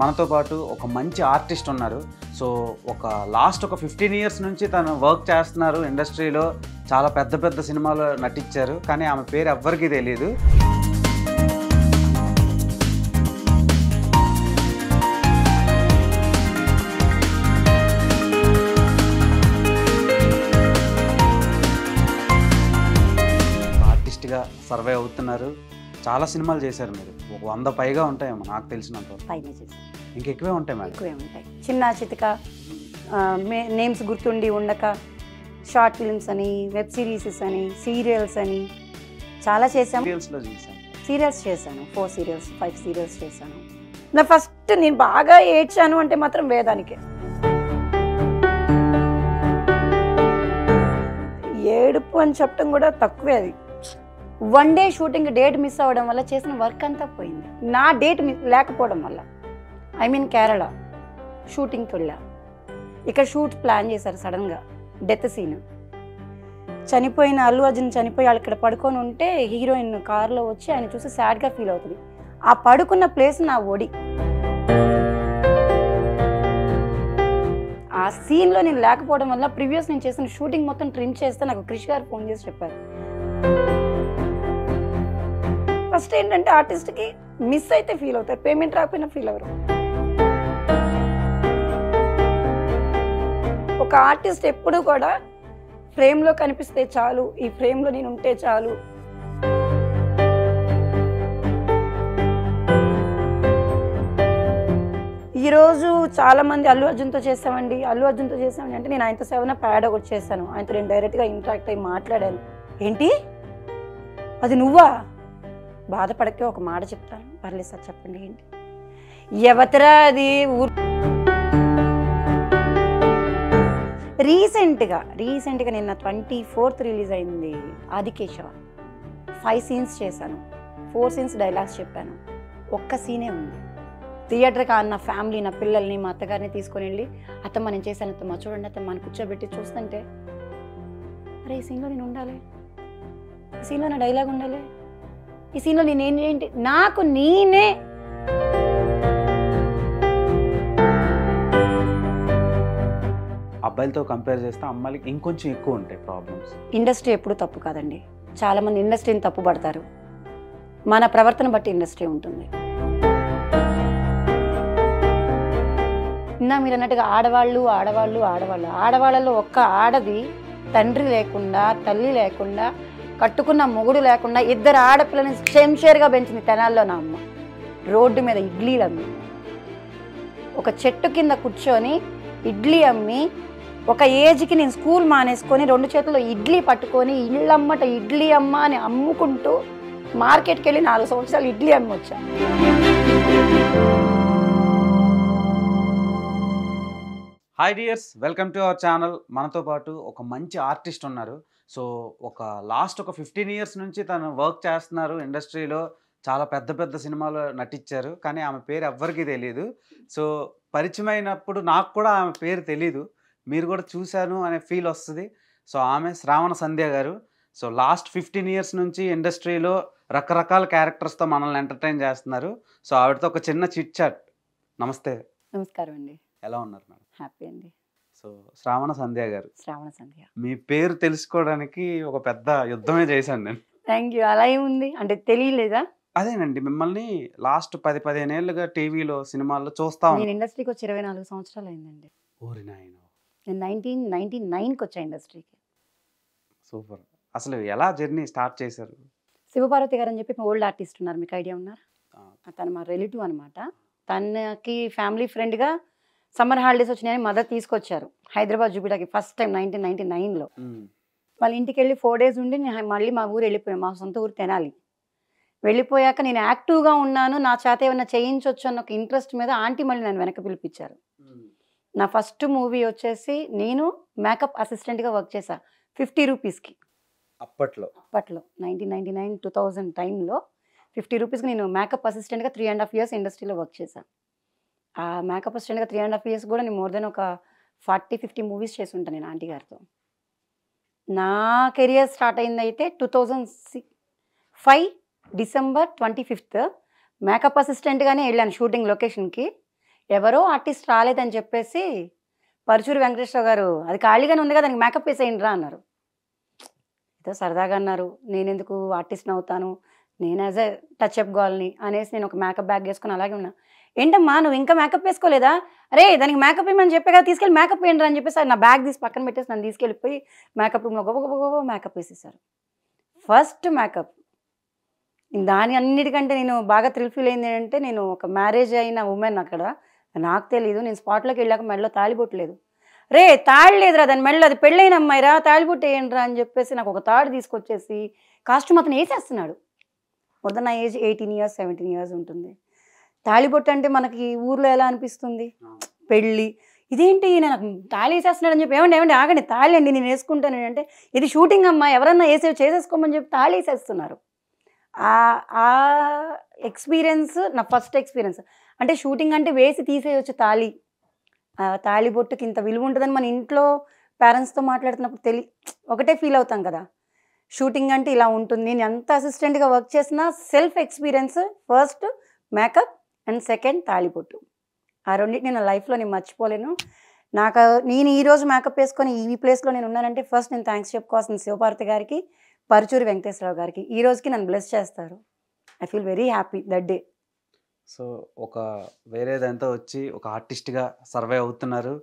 మనతో పాటు ఒక మంచి ఆర్టిస్ట్ ఉన్నారు సో ఒక లాస్ట్ ఒక ఫిఫ్టీన్ ఇయర్స్ నుంచి తను వర్క్ చేస్తున్నారు ఇండస్ట్రీలో చాలా పెద్ద పెద్ద సినిమాలు నటించారు కానీ ఆమె పేరు ఎవ్వరికీ తెలియదు ఆర్టిస్ట్గా సర్వే అవుతున్నారు చాలా సినిమాలు చేశారు మీరు ఒక వంద పైగా ఉంటాయేమో నాకు తెలిసినంత ఇంకెక్కువే ఉంటాయి మేడం ఎక్కువే ఉంటాయి చిన్న చితక నేమ్స్ గుర్తుండి ఉండక షార్ట్ ఫిల్మ్స్ అని వెబ్ సిరీసెస్ అని సీరియల్స్ అని చాలా చేశాను సీరియల్స్ చేశాను ఫోర్ సీరియల్స్ ఫైవ్ సీరియల్స్ చేశాను నా ఫస్ట్ నేను బాగా ఏడ్చాను అంటే మాత్రం వేదానికే ఏడుపు అని చెప్పడం కూడా తక్కువే అది one day shooting date miss అవ్వడం వల్ల చేసిన వర్క్ అంతా పోయింది నా డేట్ మిస్ లేకపోవడం వల్ల ఐ మీన్ కేరళ షూటింగ్కి వెళ్ళా ఇక్కడ షూట్ ప్లాన్ చేశారు సడన్గా డెత్ సీన్ చనిపోయిన అల్లు అర్జున్ చనిపోయి వాళ్ళు ఇక్కడ పడుకొని ఉంటే హీరోయిన్ కారులో వచ్చి ఆయన చూసి సాడ్గా ఫీల్ అవుతుంది ఆ పడుకున్న ప్లేస్ నా ఒడి ఆ సీన్లో నేను లేకపోవడం వల్ల ప్రీవియస్ నేను చేసిన షూటింగ్ మొత్తం ట్రిమ్ చేస్తే నాకు క్రిష్ గారు ఫోన్ చేసి చెప్పారు ఫస్ట్ ఏంటంటే ఆర్టిస్ట్కి మిస్ అయితే ఫీల్ అవుతారు పేమెంట్ రాకపోయినా ఫీల్ అవ్వరు ఒక ఆర్టిస్ట్ ఎప్పుడు కూడా ఫ్రేమ్లో కనిపిస్తే చాలు ఈ ఫ్రేమ్లో నేను ఉంటే చాలు ఈరోజు చాలామంది అల్లు అర్జున్తో చేసామండి అల్లు అర్జున్తో చేసామండి అంటే నేను ఆయనతో సెవెన్ ప్యాడ్ ఒకటి చేశాను ఆయనతో నేను డైరెక్ట్గా ఇంటరాక్ట్ అయ్యి మాట్లాడాను ఏంటి అది నువ్వా బాధపడక ఒక మాట చెప్తాను పర్లేదు సార్ చెప్పండి ఏంటి ఎవతరా అది ఊరు రీసెంట్గా రీసెంట్గా నిన్న ట్వంటీ ఫోర్త్ రిలీజ్ అయింది ఆదికేశవ ఫైవ్ సీన్స్ చేశాను ఫోర్ సీన్స్ డైలాగ్స్ చెప్పాను ఒక్క సీనే ఉంది థియేటర్కి నా ఫ్యామిలీ నా పిల్లల్ని మా అత్తగారిని తీసుకొని వెళ్ళి అత్త మనం చేశాను అత్తమ్మ చూడండి అత్త మన కూర్చోబెట్టి చూస్తుంటే అరే ఈ సీన్లో నేను ఉండాలి ఈ సీన్లో నా డైలాగ్ ఉండాలి ఈ సీన్లో ఏంటి నాకు నేనే అబ్బాయిలతో కంపేర్ చేస్తే అమ్మాయిలకి ఇంకొంచెం ఎక్కువ ఉంటాయి ప్రాబ్లమ్స్ ఇండస్ట్రీ ఎప్పుడు తప్పు కాదండి చాలామంది ఇండస్ట్రీని తప్పు పడతారు మన ప్రవర్తన బట్టి ఇండస్ట్రీ ఉంటుంది నిన్న మీరు అన్నట్టుగా ఆడవాళ్ళు ఆడవాళ్ళు ఆడవాళ్ళు ఆడవాళ్ళలో ఒక్క ఆడది తండ్రి లేకుండా తల్లి లేకుండా కట్టుకున్న మొగుడు లేకుండా ఇద్దరు ఆడపిల్లని షేమ్షేర్గా పెంచింది తెనాల్లో నా అమ్మ రోడ్డు మీద ఇడ్లీలు అమ్మి ఒక చెట్టు కింద కూర్చొని ఇడ్లీ అమ్మి ఒక ఏజ్కి నేను స్కూల్ మానేసుకొని రెండు చేతుల్లో ఇడ్లీ పట్టుకొని ఇళ్ళమ్మట ఇడ్లీ అమ్మ అని అమ్ముకుంటూ మార్కెట్కి వెళ్ళి నాలుగు సంవత్సరాలు ఇడ్లీ వచ్చాను hi dears welcome to our channel మనతో పాటు ఒక మంచి ఆర్టిస్ట్ ఉన్నారు సో ఒక లాస్ట్ ఒక ఫిఫ్టీన్ ఇయర్స్ నుంచి తను వర్క్ చేస్తున్నారు ఇండస్ట్రీలో చాలా పెద్ద పెద్ద సినిమాలో నటించారు కానీ ఆమె పేరు ఎవ్వరికీ తెలియదు సో పరిచయమైనప్పుడు నాకు కూడా ఆమె పేరు తెలీదు మీరు కూడా చూశాను అనే ఫీల్ వస్తుంది సో ఆమె శ్రావణ సంధ్య గారు సో లాస్ట్ ఫిఫ్టీన్ ఇయర్స్ నుంచి ఇండస్ట్రీలో రకరకాల క్యారెక్టర్స్తో మనల్ని ఎంటర్టైన్ చేస్తున్నారు సో ఆవిడతో ఒక చిన్న చిట్ చాట్ నమస్తే నమస్కారం అండి ఎలా ఉన్నారు మేడం హ్యాపీ అండి సో శ్రావణ సంధ్య గారు శ్రావణ సంధ్య మీ పేరు తెలుసుకోవడానికి ఒక పెద్ద యుద్ధమే చేశాను నేను థ్యాంక్ యూ అలా ఏముంది అంటే తెలియలేదా అదేనండి మిమ్మల్ని లాస్ట్ పది పదిహేను ఏళ్ళుగా టీవీలో సినిమాల్లో చూస్తా నేను ఇండస్ట్రీకి వచ్చి ఇరవై నాలుగు సంవత్సరాలు అయిందండి ఓరి నాయన నేను నైన్టీన్ నైన్టీ నైన్కి వచ్చా ఇండస్ట్రీకి సూపర్ అసలు ఎలా జర్నీ స్టార్ట్ చేశారు శివపార్వతి గారు అని చెప్పి ఓల్డ్ ఆర్టిస్ట్ ఉన్నారు మీకు ఐడియా ఉన్నారు తను మా రిలేటివ్ అనమాట తనకి ఫ్యామిలీ ఫ్రెండ్గా సమ్మర్ హాలిడేస్ వచ్చినాయని మదర్ తీసుకొచ్చారు హైదరాబాద్ జూబిలాకి ఫస్ట్ టైం నైన్టీన్ నైన్టీ నైన్లో వాళ్ళ ఇంటికి వెళ్ళి ఫోర్ డేస్ ఉండి నేను మళ్ళీ మా ఊరు వెళ్ళిపోయాను మా సొంత ఊరు తినాలి వెళ్ళిపోయాక నేను యాక్టివ్గా ఉన్నాను నా చేత ఏమైనా చేయించవచ్చు అన్న ఒక ఇంట్రెస్ట్ మీద ఆంటీ మళ్ళీ నన్ను వెనక పిలిపించారు నా ఫస్ట్ మూవీ వచ్చేసి నేను మేకప్ అసిస్టెంట్గా వర్క్ చేశా ఫిఫ్టీ రూపీస్కి అప్పట్లో అప్పట్లో nineteen ninety nine two thousand టైంలో ఫిఫ్టీ రూపీస్కి నేను మేకప్ అసిస్టెంట్గా త్రీ అండ్ హాఫ్ ఇయర్స్ ఇండస్ట్రీలో వర్క్ చేశాను ఆ మేకప్ అసిస్టెంట్గా త్రీ అండ్ హాఫ్ ఇయర్స్ కూడా నేను మోర్ దెన్ ఒక ఫార్టీ ఫిఫ్టీ మూవీస్ చేసి ఉంటాను నేను ఆంటీ గారితో నా కెరియర్ స్టార్ట్ అయింది అయితే two thousand five December twenty fifth makeup అసిస్టెంట్గానే వెళ్ళాను షూటింగ్ లొకేషన్కి ఎవరో ఆర్టిస్ట్ రాలేదని చెప్పేసి పరుచూరు వెంకటేశ్వర గారు అది ఖాళీగానే ఉంది కదా దానికి మేకప్ వేసేయండి రా అన్నారు ఏదో సరదాగా అన్నారు నేను ఎందుకు ఆర్టిస్ట్ని అవుతాను నేను యాజ్ ఎ అప్ గర్ల్ని అనేసి నేను ఒక మేకప్ బ్యాగ్ వేసుకుని అలాగే ఉన్నా ఏంటమ్మా నువ్వు ఇంకా మేకప్ వేసుకోలేదా అరే దానికి మేకప్ చెప్పే కదా తీసుకెళ్ళి మేకప్ వేయండి అని చెప్పేసి నా బ్యాగ్ తీసి పక్కన పెట్టేసి నన్ను తీసుకెళ్ళిపోయి మేకప్ రూమ్లో గొప్ప మేకప్ వేసేసారు ఫస్ట్ మేకప్ దాని అన్నిటికంటే నేను బాగా థ్రిల్ ఫీల్ అయింది ఏంటంటే నేను ఒక మ్యారేజ్ అయిన ఉమెన్ అక్కడ నాకు తెలీదు నేను స్పాట్లోకి వెళ్ళాక మెడలో తాళిబొట్టలేదు రే తాళి లేదురా దాని మెడలో అది పెళ్ళైన అమ్మాయిరా తాళిబొట్టు వేయండిరా అని చెప్పేసి నాకు ఒక తాడు తీసుకొచ్చేసి కాస్ట్యూమ్ అతను వేసేస్తున్నాడు మొదటి నా age eighteen years seventeen years ఉంటుంది తాళిబొట్టు అంటే మనకి ఊర్లో ఎలా అనిపిస్తుంది పెళ్ళి ఇదేంటి ఈయన నాకు తాళి వేసేస్తున్నాడని చెప్పి ఏమండి ఏమండి ఆగండి తాళి అండి నేను వేసుకుంటాను అంటే ఇది షూటింగ్ అమ్మా ఎవరన్నా వేసే చేసేసుకోమని చెప్పి తాళి వేసేస్తున్నారు ఆ ఎక్స్పీరియన్స్ నా ఫస్ట్ ఎక్స్పీరియన్స్ అంటే షూటింగ్ అంటే వేసి తీసేయచ్చు తాళి తాళి బొట్టుకి ఇంత విలువ ఉంటుందని మన ఇంట్లో పేరెంట్స్తో మాట్లాడుతున్నప్పుడు తెలి ఒకటే ఫీల్ అవుతాం కదా షూటింగ్ అంటే ఇలా ఉంటుంది నేను ఎంత అసిస్టెంట్గా వర్క్ చేసినా self experience first makeup and second తాళిబొట్టు ఆ రెండింటి నేను లైఫ్లో నేను మర్చిపోలేను నాకు నేను ఈరోజు మేకప్ వేసుకొని ఈ ప్లేస్లో నేను ఉన్నానంటే ఫస్ట్ నేను థ్యాంక్స్ చెప్పుకోవాల్సిన శివపార్తి గారికి పరుచూరి వెంకటేశ్వరరావు గారికి ఈ రోజుకి నన్ను బ్లెస్ చేస్తారు I feel very happy that day so ఒక వేరేదంతా వచ్చి ఒక ఆర్టిస్ట్గా సర్వే అవుతున్నారు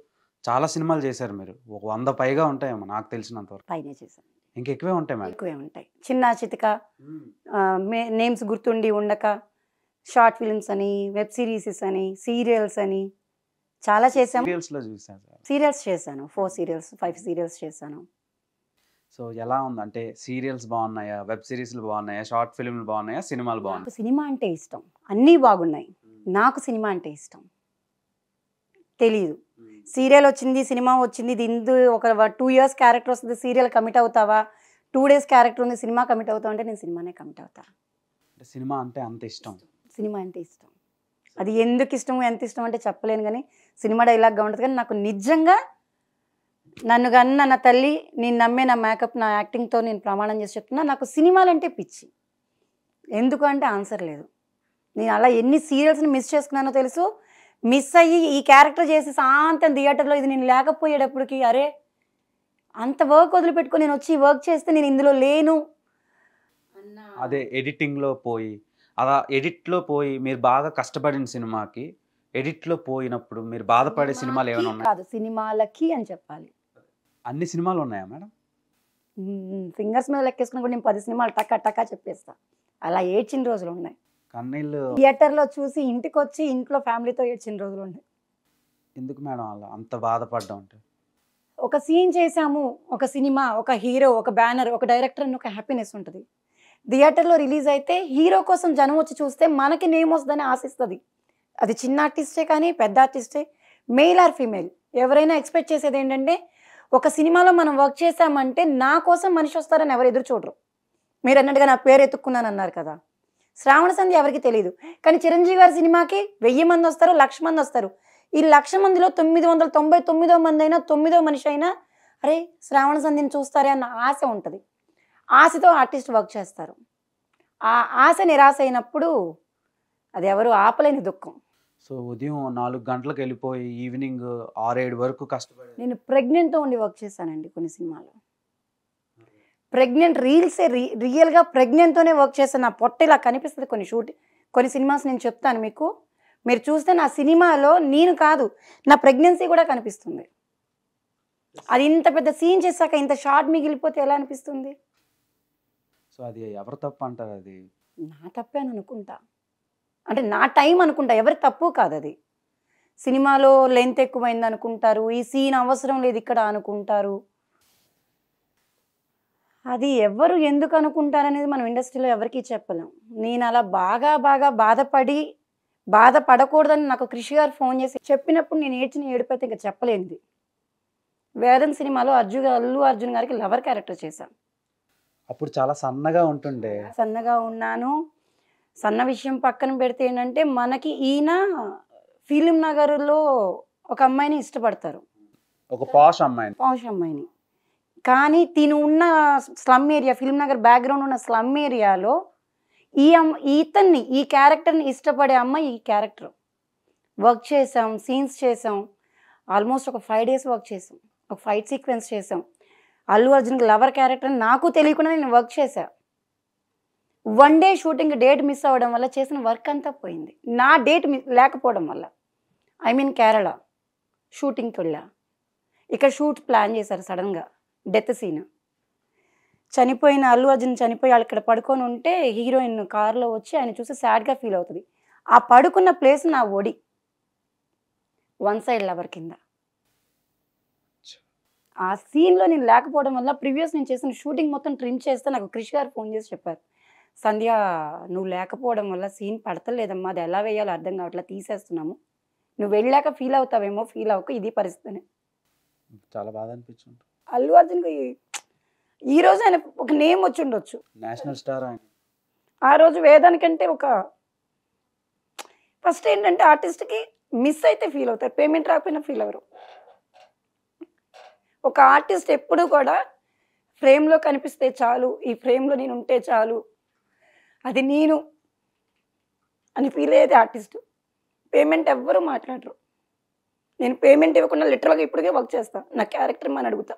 చాలా సినిమాలు చేశారు మీరు ఒక వంద పైగా ఉంటాయేమో నాకు తెలిసినంత వరకు పైన చేశాను ఇంకెక్కువే ఉంటాయి మేడం ఎక్కువే ఉంటాయి చిన్న చితిక నేమ్స్ గుర్తుండి ఉండక షార్ట్ ఫిల్మ్స్ అని వెబ్ సిరీసెస్ అని సీరియల్స్ అని చాలా చేశాను సీరియల్స్ చేశాను ఫోర్ సీరియల్స్ ఫైవ్ సీరియల్స్ చేశాను సో ఎలా ఉంది అంటే సీరియల్స్ బాగున్నాయా వెబ్ సిరీస్లు బాగున్నాయా షార్ట్ ఫిల్మ్లు బాగున్నాయా సినిమాలు బాగున్నాయి సినిమా అంటే ఇష్టం అన్నీ బాగున్నాయి నాకు సినిమా అంటే ఇష్టం తెలీదు సీరియల్ వచ్చింది సినిమా వచ్చింది దీని ఒక టూ ఇయర్స్ క్యారెక్టర్ వస్తుంది సీరియల్ కమిట్ అవుతావా టూ డేస్ క్యారెక్టర్ ఉంది సినిమా కమిట్ అవుతావు అంటే నేను సినిమానే కమిట్ అవుతా సినిమా అంటే అంత ఇష్టం సినిమా అంటే ఇష్టం అది ఎందుకు ఇష్టం ఎంత ఇష్టం అంటే చెప్పలేను కానీ సినిమా డైలాగ్గా ఉంటుంది కానీ నాకు నిజంగా నన్ను కన్న నా తల్లి నేను నమ్మే నా మేకప్ నా యాక్టింగ్తో నేను ప్రమాణం చేసి చెప్తున్నా నాకు సినిమాలంటే పిచ్చి ఎందుకు అంటే ఆన్సర్ లేదు నేను అలా ఎన్ని సీరియల్స్ని మిస్ చేసుకున్నానో తెలుసు మిస్ అయ్యి ఈ క్యారెక్టర్ చేసి శాంతం థియేటర్లో ఇది నేను లేకపోయేటప్పటికి అరే అంత వర్క్ వదిలిపెట్టుకుని నేను వచ్చి వర్క్ చేస్తే నేను ఇందులో లేను అదే ఎడిటింగ్లో పోయి అలా ఎడిట్లో పోయి మీరు బాగా కష్టపడిన సినిమాకి ఎడిట్లో పోయినప్పుడు మీరు బాధపడే సినిమాలు ఏమైనా ఉన్నాయి సినిమాలకి అని చెప్పాలి అన్ని సినిమాలు ఉన్నాయా మేడం ఫింగర్స్ మీద లెక్కేసుకుని కూడా నేను పది సినిమాలు టకా టకా చెప్పేస్తా అలా ఏడ్చిన రోజులు ఉన్నాయి కన్నీళ్ళు థియేటర్లో చూసి ఇంటికి వచ్చి ఇంట్లో ఫ్యామిలీతో ఏడ్చిన రోజులు ఉన్నాయి ఎందుకు మేడం అలా అంత బాధపడ్డా ఉంటే ఒక సీన్ చేసాము ఒక సినిమా ఒక హీరో ఒక బ్యానర్ ఒక డైరెక్టర్ అని ఒక హ్యాపీనెస్ ఉంటుంది థియేటర్లో రిలీజ్ అయితే హీరో కోసం జనం వచ్చి చూస్తే మనకి నేమ్ వస్తుందని ఆశిస్తుంది అది చిన్న ఆర్టిస్టే కానీ పెద్ద ఆర్టిస్టే మెయిల్ ఆర్ ఫీమేల్ ఎవరైనా ఎక్స్పెక్ట్ చేసేది ఏంటంటే ఒక సినిమాలో మనం వర్క్ చేసామంటే నా కోసం మనిషి వస్తారని ఎవరు ఎదురు చూడరు మీరు అన్నట్టుగా నా పేరు ఎత్తుక్కున్నాను అన్నారు కదా శ్రావణ సంధి ఎవరికి తెలియదు కానీ చిరంజీవి గారి సినిమాకి వెయ్యి మంది వస్తారు లక్ష మంది వస్తారు ఈ లక్ష మందిలో తొమ్మిది వందల తొంభై తొమ్మిదో మంది అయినా తొమ్మిదో మనిషి అయినా అరే శ్రావణ సంధిని చూస్తారే అన్న ఆశ ఉంటుంది ఆశతో ఆర్టిస్ట్ వర్క్ చేస్తారు ఆ ఆశ నిరాశ అయినప్పుడు అది ఎవరు ఆపలేని దుఃఖం సో ఉదయం నాలుగు గంటలకు వెళ్ళిపోయి ఈవినింగ్ ఆరు ఏడు వరకు కష్టపడి నేను ప్రెగ్నెంట్తో ఉండి వర్క్ చేశానండి కొన్ని సినిమాలు ప్రెగ్నెంట్ రీల్సే రీ రియల్గా ప్రెగ్నెంట్తోనే వర్క్ చేస్తాను నా పొట్ట ఇలా కనిపిస్తుంది కొన్ని షూట్ కొన్ని సినిమాస్ నేను చెప్తాను మీకు మీరు చూస్తే నా సినిమాలో నేను కాదు నా ప్రెగ్నెన్సీ కూడా కనిపిస్తుంది అది ఇంత పెద్ద సీన్ చేశాక ఇంత షార్ట్ మిగిలిపోతే ఎలా అనిపిస్తుంది సో అది ఎవరు తప్పు అంటారు అది నా తప్పే అని అనుకుంటా అంటే నా టైం అనుకుంటా ఎవరి తప్పు కాదు అది సినిమాలో లెంత్ ఎక్కువైంది అనుకుంటారు ఈ సీన్ అవసరం లేదు ఇక్కడ అనుకుంటారు అది ఎవరు ఎందుకు అనుకుంటారు అనేది మనం ఇండస్ట్రీలో ఎవరికీ చెప్పలేం నేను అలా బాగా బాగా బాధపడి బాధపడకూడదని నాకు కృషి గారు ఫోన్ చేసి చెప్పినప్పుడు నేను ఏడ్చిన ఏడిపోతే ఇంకా చెప్పలేనిది వేదం సినిమాలో అర్జున్ అల్లు అర్జున్ గారికి లవర్ క్యారెక్టర్ చేశాను అప్పుడు చాలా సన్నగా ఉంటుండే సన్నగా ఉన్నాను సన్న విషయం పక్కన పెడితే ఏంటంటే మనకి ఈయన ఫిలిం నగర్లో ఒక అమ్మాయిని ఇష్టపడతారు ఒక పాష్ అమ్మాయిని పాష్ అమ్మాయిని కానీ తిను ఉన్న slum area Film Nagar background ఉన్న స్లమ్ ఏరియాలో ఈ అమ్మ ఈతన్ని ఈ క్యారెక్టర్ని ఇష్టపడే అమ్మాయి ఈ క్యారెక్టర్ వర్క్ చేసాం సీన్స్ చేసాం ఆల్మోస్ట్ ఒక ఫైవ్ డేస్ వర్క్ చేసాం ఒక ఫైట్ సీక్వెన్స్ చేసాం అల్లు అర్జున్కి లవర్ క్యారెక్టర్ నాకు తెలియకుండా నేను వర్క్ చేశా one day shooting date miss అవ్వడం వల్ల చేసిన వర్క్ అంతా పోయింది నా డేట్ మిస్ లేకపోవడం వల్ల ఐ మీన్ కేరళ షూటింగ్కి వెళ్ళా ఇక్కడ షూట్ ప్లాన్ చేశారు సడన్గా డెత్ సీన్ చనిపోయిన అల్లు అర్జున్ చనిపోయి వాళ్ళు ఇక్కడ పడుకొని ఉంటే హీరోయిన్ కారులో వచ్చి ఆయన చూసి సాడ్గా ఫీల్ అవుతుంది ఆ పడుకున్న ప్లేస్ నా ఒడి వన్ సైడ్ లవర్ కింద ఆ సీన్లో నేను లేకపోవడం వల్ల ప్రీవియస్ నేను చేసిన షూటింగ్ మొత్తం ట్రిమ్ చేస్తే నాకు క్రిష్ గారు ఫోన్ చేసి చెప్పారు సంధ్య నువ్వు లేకపోవడం వల్ల సీన్ పడతలేదమ్మా అది ఎలా వేయాలో అర్థం కావట్లా తీసేస్తున్నాము నువ్వు వెళ్ళాక ఫీల్ అవుతావేమో ఫీల్ అవ్వక ఇది పరిస్థితి చాలా బాధ అనిపించింది అల్లు అర్జున్కి ఈ రోజు ఆయన ఒక నేమ్ వచ్చి ఉండొచ్చు నేషనల్ స్టార్ ఆయన ఆ రోజు వేదానికంటే ఒక ఫస్ట్ ఏంటంటే ఆర్టిస్ట్కి మిస్ అయితే ఫీల్ అవుతారు పేమెంట్ రాకపోయినా ఫీల్ అవ్వరు ఒక ఆర్టిస్ట్ ఎప్పుడు కూడా ఫ్రేమ్లో కనిపిస్తే చాలు ఈ ఫ్రేమ్లో నేను ఉంటే చాలు అది నేను అని ఫీల్ అయ్యేది ఆర్టిస్ట్ పేమెంట్ ఎవ్వరూ మాట్లాడరు నేను పేమెంట్ ఇవ్వకుండా లిటరల్గా ఇప్పటికే వర్క్ చేస్తాను నా క్యారెక్టర్ మనం అడుగుతా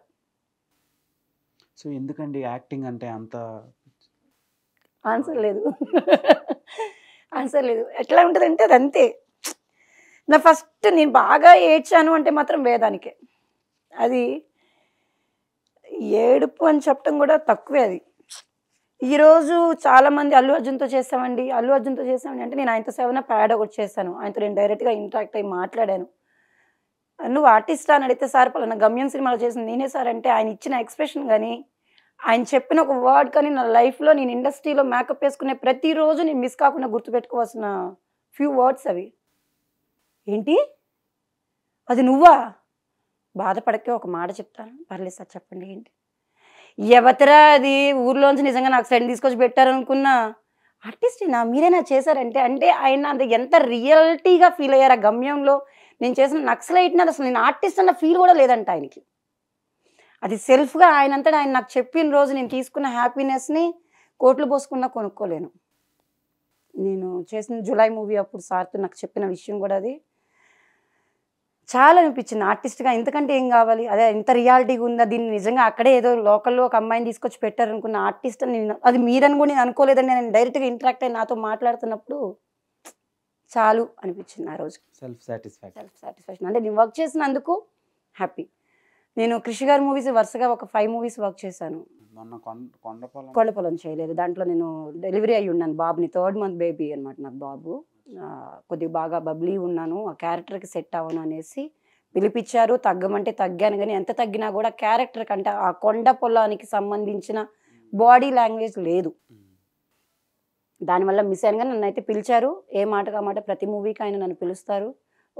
సో ఎందుకండి యాక్టింగ్ అంటే అంత ఆన్సర్ లేదు ఆన్సర్ లేదు ఎట్లా ఉంటుందంటే అది అంతే నా ఫస్ట్ నేను బాగా ఏడ్చాను అంటే మాత్రం వేదానికే అది ఏడుపు అని చెప్పడం కూడా తక్కువే అది ఈరోజు చాలామంది అల్లు అర్జున్తో చేసామండి అల్లు అర్జున్తో చేసామండి అంటే నేను ఆయనతో సేవన ప్యాడ్ ఒకటి చేశాను ఆయనతో నేను డైరెక్ట్గా ఇంటరాక్ట్ అయ్యి మాట్లాడాను నువ్వు ఆర్టిస్ట్ అని అడిగితే సార్ పలానా గమ్యం సినిమాలో చేసింది నేనే సార్ అంటే ఆయన ఇచ్చిన ఎక్స్ప్రెషన్ కానీ ఆయన చెప్పిన ఒక వర్డ్ కానీ నా లైఫ్లో నేను ఇండస్ట్రీలో మేకప్ వేసుకునే ప్రతిరోజు నేను మిస్ కాకుండా గుర్తుపెట్టుకోవాల్సిన ఫ్యూ వర్డ్స్ అవి ఏంటి అది నువ్వా బాధపడకే ఒక మాట చెప్తాను పర్లేదు సార్ చెప్పండి ఏంటి ఎవతరా అది ఊర్లోంచి నిజంగా నాకు సైడ్ తీసుకొచ్చి పెట్టారనుకున్నా ఆర్టిస్టేనా మీరైనా చేశారంటే అంటే ఆయన అది ఎంత రియాలిటీగా ఫీల్ అయ్యారు ఆ గమ్యంలో నేను చేసిన నక్సలైట్ అసలు నేను ఆర్టిస్ట్ అన్న ఫీల్ కూడా లేదంట ఆయనకి అది సెల్ఫ్గా ఆయనంతా ఆయన నాకు చెప్పిన రోజు నేను తీసుకున్న హ్యాపీనెస్ని కోట్లు పోసుకున్నా కొనుక్కోలేను నేను చేసిన జులై మూవీ అప్పుడు సార్తో నాకు చెప్పిన విషయం కూడా అది చాలా అనిపించింది ఆర్టిస్ట్గా ఎంతకంటే ఏం కావాలి అదే ఇంత రియాలిటీగా ఉందా దీన్ని నిజంగా అక్కడే ఏదో లోకల్లో ఒక అమ్మాయిని తీసుకొచ్చి పెట్టారు అనుకున్న ఆర్టిస్ట్ నేను అది మీరని కూడా నేను అనుకోలేదని నేను డైరెక్ట్గా ఇంటరాక్ట్ అయ్యి నాతో మాట్లాడుతున్నప్పుడు చాలు అనిపించింది ఆ రోజు సెల్ఫ్ సాటిస్ఫాక్షన్ సెల్ఫ్ సాటిస్ఫాక్షన్ అంటే నేను వర్క్ చేసినందుకు హ్యాపీ నేను కృషి గారి మూవీస్ వరుసగా ఒక ఫైవ్ మూవీస్ వర్క్ చేశాను కొండపొలం చేయలేదు దాంట్లో నేను డెలివరీ అయ్యి ఉన్నాను బాబుని థర్డ్ మంత్ బేబీ అనమాట నాకు బాబు కొద్దిగా బాగా బబ్లీ ఉన్నాను ఆ క్యారెక్టర్కి సెట్ అవ్వను అనేసి పిలిపించారు తగ్గమంటే తగ్గాను కానీ ఎంత తగ్గినా కూడా క్యారెక్టర్ కంటే ఆ కొండ పొలానికి సంబంధించిన బాడీ లాంగ్వేజ్ లేదు దానివల్ల మిస్ కానీ నన్ను అయితే పిలిచారు ఏ మాటగా మాట ప్రతి మూవీకి ఆయన నన్ను పిలుస్తారు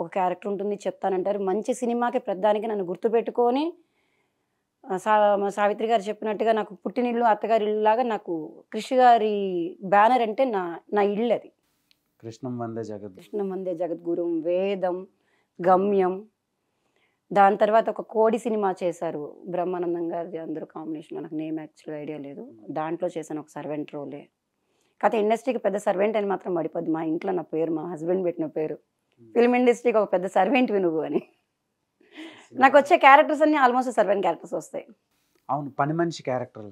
ఒక క్యారెక్టర్ ఉంటుంది చెప్తానంటారు మంచి సినిమాకి ప్రతిదానికి నన్ను గుర్తుపెట్టుకొని సా సావిత్రి గారు చెప్పినట్టుగా నాకు పుట్టినిల్లు అత్తగారి ఇల్లు లాగా నాకు కృషి గారి బ్యానర్ అంటే నా నా ఇల్లు అది కృష్ణం వందే జగత్ కృష్ణం వందే జగద్గురు వేదం గమ్యం దాని తర్వాత ఒక కోడి సినిమా చేశారు బ్రహ్మానందం గారిది అందరూ కాంబినేషన్ నాకు నేమ్ యాక్చువల్గా ఐడియా లేదు దాంట్లో చేశాను ఒక సర్వెంట్ రోలే కాకపోతే ఇండస్ట్రీకి పెద్ద సర్వెంట్ అని మాత్రం పడిపోద్ది మా ఇంట్లో నా పేరు మా హస్బెండ్ పెట్టిన పేరు ఫిల్మ్ hmm. ఇండస్ట్రీకి ఒక పెద్ద సర్వెంట్ వినుగు అని నాకు వచ్చే క్యారెక్టర్స్ అన్ని ఆల్మోస్ట్ సర్వెంట్ క్యారెక్టర్స్ వస్తాయి అవును పని మనిషి క్యారెక్టర్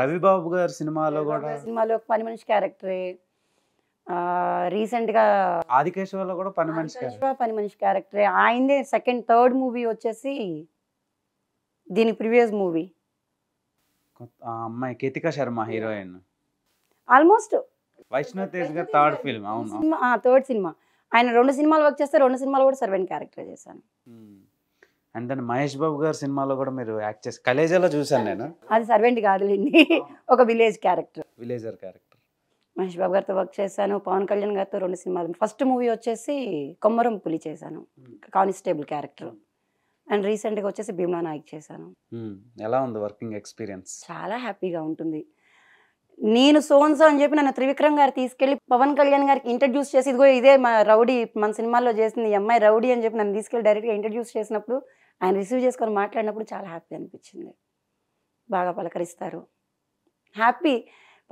రవిబాబు గారి సినిమాలో కూడా సినిమాలో పని మనిషి క్యారెక్టరే రీసెంట్ గా ఆదికేశ్వరలో కూడా పని మనిషి పని మనిషి క్యారెక్టర్ ఆయనదే సెకండ్ థర్డ్ మూవీ వచ్చేసి దీని ప్రీవియస్ మూవీ అమ్మాయి కేతిక శర్మ హీరోయిన్ ఆల్మోస్ట్ వైష్ణవ్ తేజ్ గారు థర్డ్ ఫిల్మ్ అవును థర్డ్ సినిమా ఆయన రెండు సినిమాలు వర్క్ చేస్తే రెండు సినిమాలు కూడా సర్వెంట్ క్యారెక్టర్ చేశాను అండ్ దెన్ మహేష్ బాబు గారు సినిమాలో కూడా మీరు యాక్ట్ చేసి కలేజాలో చూసాను నేను అది సర్వెంట్ కాదులేండి ఒక village character villager character Mahesh Babu గారితో వర్క్ చేశాను పవన్ కళ్యాణ్ గారితో రెండు సినిమాలు ఫస్ట్ మూవీ వచ్చేసి కొమ్మరం పులి చేశాను కానిస్టేబుల్ క్యారెక్టర్ hmm. అండ్ రీసెంట్గా వచ్చేసి భీమ్లా నాయక్ చేశాను hmm. ఎలా ఉంది వర్కింగ్ ఎక్స్పీరియన్స్ చాలా హ్యాపీగా ఉంటుంది నేను సోన్సో అని చెప్పి నన్ను త్రివిక్రమ్ గారు తీసుకెళ్లి పవన్ కళ్యాణ్ గారికి ఇంట్రడ్యూస్ చేసి ఇదిగో ఇదే మా రౌడీ మన సినిమాలో చేసింది అమ్మాయి రౌడీ అని చెప్పి నన్ను తీసుకెళ్లి డైరెక్ట్గా ఇంట్రడ్యూస్ చేసినప్పుడు ఆయన రిసీవ్ చేసుకొని మాట్లాడినప్పుడు చాలా హ్యాపీ అనిపించింది బాగా పలకరిస్తారు హ్యాపీ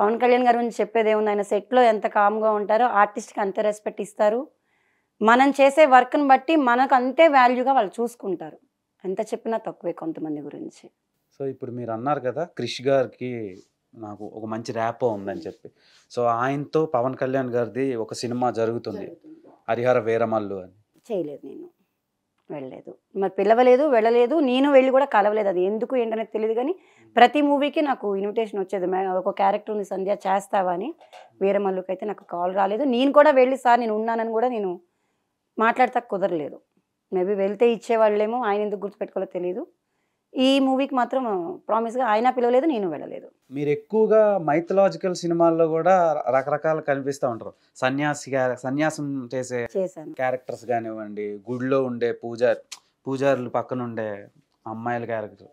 పవన్ కళ్యాణ్ గారి గురించి చెప్పేది ఏముంది ఆయన సెట్లో ఎంత కామ్గా ఉంటారో ఆర్టిస్ట్కి అంతే రెస్పెక్ట్ ఇస్తారు మనం చేసే వర్క్ని బట్టి మనకు అంతే వాల్యూగా వాళ్ళు చూసుకుంటారు ఎంత చెప్పినా తక్కువే కొంతమంది గురించి సో ఇప్పుడు మీరు అన్నారు కదా క్రిష్ గారికి నాకు ఒక మంచి ర్యాపో ఉందని చెప్పి సో ఆయనతో పవన్ కళ్యాణ్ గారిది ఒక సినిమా జరుగుతుంది హరిహర వీరమల్లు అని చేయలేదు నేను వెళ్ళలేదు మరి పిలవలేదు వెళ్ళలేదు నేను వెళ్ళి కూడా కలవలేదు అది ఎందుకు ఏంటనేది తెలియదు కానీ ప్రతి మూవీకి నాకు ఇన్విటేషన్ వచ్చేది ఒక క్యారెక్టర్ని సంధ్య చేస్తావా అని వీరమల్లుకి అయితే నాకు కాల్ రాలేదు నేను కూడా వెళ్ళి సార్ నేను ఉన్నానని కూడా నేను మాట్లాడతా కుదరలేదు మేబీ వెళ్తే ఇచ్చేవాళ్ళేమో ఆయన ఎందుకు గుర్తుపెట్టుకోవాలో తెలియదు ఈ మూవీకి మాత్రం ప్రామిస్గా ఆయన పిలవలేదు నేను వెళ్ళలేదు మీరు ఎక్కువగా మైథలాజికల్ సినిమాల్లో కూడా రకరకాలు కనిపిస్తూ ఉంటారు సన్యాసి సన్యాసం చేసే క్యారెక్టర్స్ కానివ్వండి గుడిలో ఉండే పూజారి పూజారులు పక్కన ఉండే అమ్మాయిల క్యారెక్టర్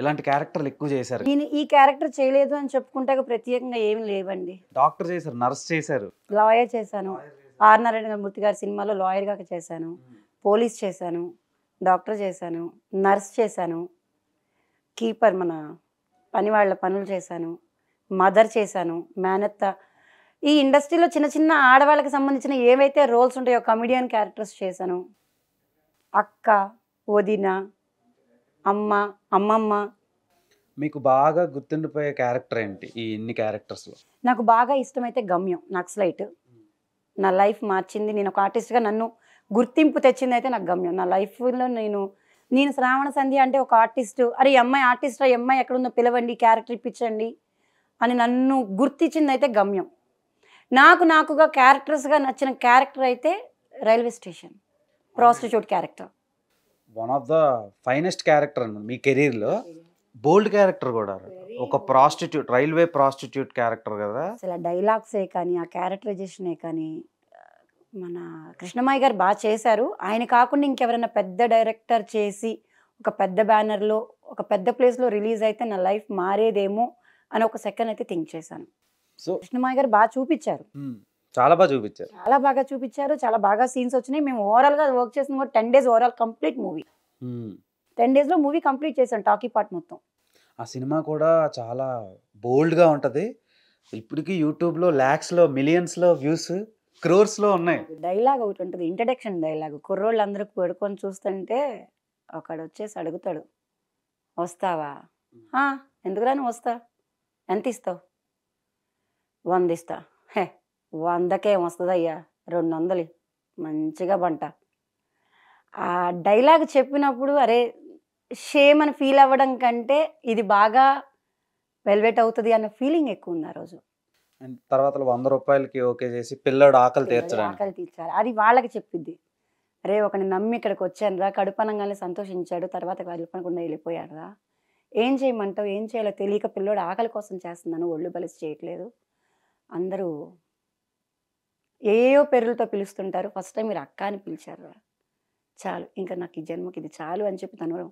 ఇలాంటి క్యారెక్టర్లు ఎక్కువ చేశారు నేను ఈ క్యారెక్టర్ చేయలేదు అని చెప్పుకుంటే ప్రత్యేకంగా ఏమి లేవండి డాక్టర్ చేశారు నర్స్ చేశారు లాయర్ చేశాను ఆర్ నారాయణ మూర్తి గారి సినిమాలో లాయర్గా చేశాను పోలీస్ hmm. చేశాను డాక్టర్ చేశాను నర్స్ చేశాను కీపర్ మన పని వాళ్ళ పనులు చేశాను మదర్ చేశాను మేనత్త ఈ ఇండస్ట్రీలో చిన్న చిన్న ఆడవాళ్ళకి సంబంధించిన ఏవైతే రోల్స్ ఉంటాయో కమెడియన్ క్యారెక్టర్స్ చేశాను అక్క వదిన అమ్మ అమ్మమ్మ మీకు బాగా గుర్తుండిపోయే క్యారెక్టర్ ఏంటి ఈ ఇన్ని క్యారెక్టర్స్లో నాకు బాగా ఇష్టమైతే గమ్యం నక్సలైట్ నా లైఫ్ మార్చింది నేను ఒక ఆర్టిస్ట్గా నన్ను గుర్తింపు తెచ్చింది అయితే నాకు గమ్యం నా లైఫ్లో నేను నేను శ్రావణ సంధ్య అంటే ఒక ఆర్టిస్ట్ అరే అమ్మాయి ఆర్టిస్ట్ ఆ అమ్మాయి ఎక్కడుందో పిలవండి క్యారెక్టర్ ఇప్పించండి అని నన్ను గుర్తించింది అయితే గమ్యం నాకు నాకుగా క్యారెక్టర్స్గా నచ్చిన క్యారెక్టర్ అయితే railway station prostitute character one of the finest character అన్న మీ కెరీర్లో బోల్డ్ క్యారెక్టర్ కూడా ఒక ప్రాస్టిట్యూట్ రైల్వే ప్రాస్టిట్యూట్ క్యారెక్టర్ కదా అసలు డైలాగ్సే కానీ ఆ క్యారెక్టరైజేషనే కానీ మన కృష్ణమాయి గారు బాగా చేశారు ఆయన కాకుండా ఇంకెవరైనా పెద్ద డైరెక్టర్ చేసి ఒక పెద్ద బ్యానర్లో ఒక పెద్ద ప్లేస్లో రిలీజ్ అయితే నా లైఫ్ మారేదేమో అని ఒక సెకండ్ అయితే థింక్ చేశాను సో కృష్ణమాయి గారు బాగా చూపించారు చాలా బాగా చూపించారు చాలా బాగా చూపించారు చాలా బాగా సీన్స్ వచ్చినాయి మేము ఓవరాల్గా వర్క్ చేసిన కూడా ten days overall complete movie ten డేస్లో మూవీ కంప్లీట్ చేశాం టాకీ పార్ట్ మొత్తం ఆ సినిమా కూడా చాలా బోల్డ్గా ఉంటుంది ఇప్పటికీ యూట్యూబ్లో ల్యాక్స్లో మిలియన్స్లో వ్యూస్ క్రోర్స్ లో ఉన్నాయి డైలాగ్ ఒకటి ఉంటుంది ఇంట్రడక్షన్ డైలాగ్ కుర్రోళ్ళు అందరికి పడుకొని చూస్తుంటే ఒకడు వచ్చేసి అడుగుతాడు వస్తావా ఎందుకురా నువ్వు వస్తా ఎంత ఇస్తావు వంద ఇస్తా హే వందకేం వస్తుందయ్యా రెండు వందలు మంచిగా బంట ఆ డైలాగ్ చెప్పినప్పుడు అరే షేమ్ అని ఫీల్ అవ్వడం కంటే ఇది బాగా వెల్వెట్ అవుతుంది అన్న ఫీలింగ్ ఎక్కువ ఉంది ఆ రోజు తర్వాత వంద రూపాయలకి ఓకే చేసి పిల్లడు ఆకలి తీర్చడం ఆకలి తీర్చాలి అది వాళ్ళకి చెప్పింది రే ఒకని నమ్మి ఇక్కడికి వచ్చాను రా కడుపనంగానే సంతోషించాడు తర్వాత కడుపనకుండా వెళ్ళిపోయాడు రా ఏం చేయమంటావు ఏం చేయాలో తెలియక పిల్లోడు ఆకలి కోసం చేస్తున్నాను ఒళ్ళు బలిసి చేయట్లేదు అందరూ ఏయో పేర్లతో పిలుస్తుంటారు ఫస్ట్ టైం మీరు అక్క అని పిలిచారు చాలు ఇంకా నాకు ఈ జన్మకి ఇది చాలు అని చెప్పి తను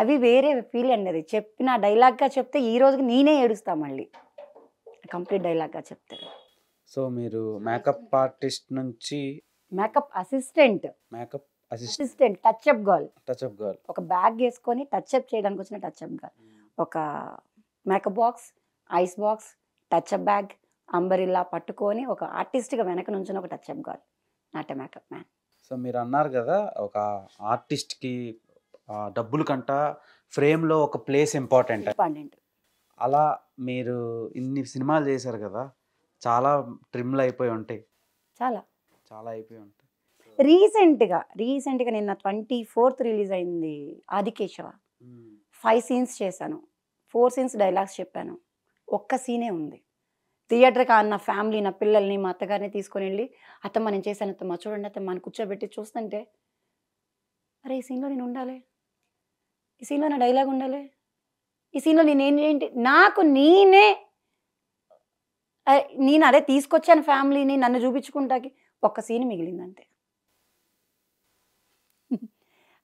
అవి వేరే ఫీల్ అండి అది చెప్పిన డైలాగ్గా చెప్తే ఈ రోజుకి నేనే ఏడుస్తా మళ్ళీ కంప్లీట్ డైలాగ్గా చెప్తారు సో మీరు మేకప్ ఆర్టిస్ట్ నుంచి makeup assistant makeup assistant touch up girl touch up girl ఒక బ్యాగ్ వేసుకొని టచ్ అప్ చేయడానికి వచ్చిన టచ్ అప్ గర్ల్ ఒక makeup box ice box touch up bag umbrella పట్టుకొని ఒక ఆర్టిస్ట్గా వెనక నుంచి ఒక touch up girl not a makeup man so మీరు అన్నారు కదా ఒక ఆర్టిస్ట్కి డబ్బులు కంట ఫ్రేమ్లో ఒక ప్లేస్ ఇంపార్టెంట్ ఇంపార్టెంట్ అలా మీరు ఇన్ని సినిమాలు చేశారు కదా చాలా ట్రిమ్లు అయిపోయి ఉంటాయి చాలా చాలా అయిపోయి ఉంటాయి రీసెంట్గా రీసెంట్గా నిన్న ట్వంటీ ఫోర్త్ రిలీజ్ అయింది ఆదికేశవ ఫైవ్ సీన్స్ చేశాను ఫోర్ సీన్స్ డైలాగ్స్ చెప్పాను ఒక్క సీనే ఉంది థియేటర్కి నా ఫ్యామిలీ నా పిల్లల్ని మా అత్తగారిని తీసుకొని వెళ్ళి అత్తమ్మ నేను చేశాను అత్తమ్మ చూడండి అత్తమ్మ అని కూర్చోబెట్టి చూస్తుంటే అరే ఈ సీన్లో నేను ఉండాలి ఈ సీన్లో నా డైలాగ్ ఉండాలి ఈ సీన్లో నేనేంటి నాకు నేనే నేను అదే తీసుకొచ్చాను ఫ్యామిలీని నన్ను చూపించుకుంటాకి ఒక్క సీన్ మిగిలిందంటే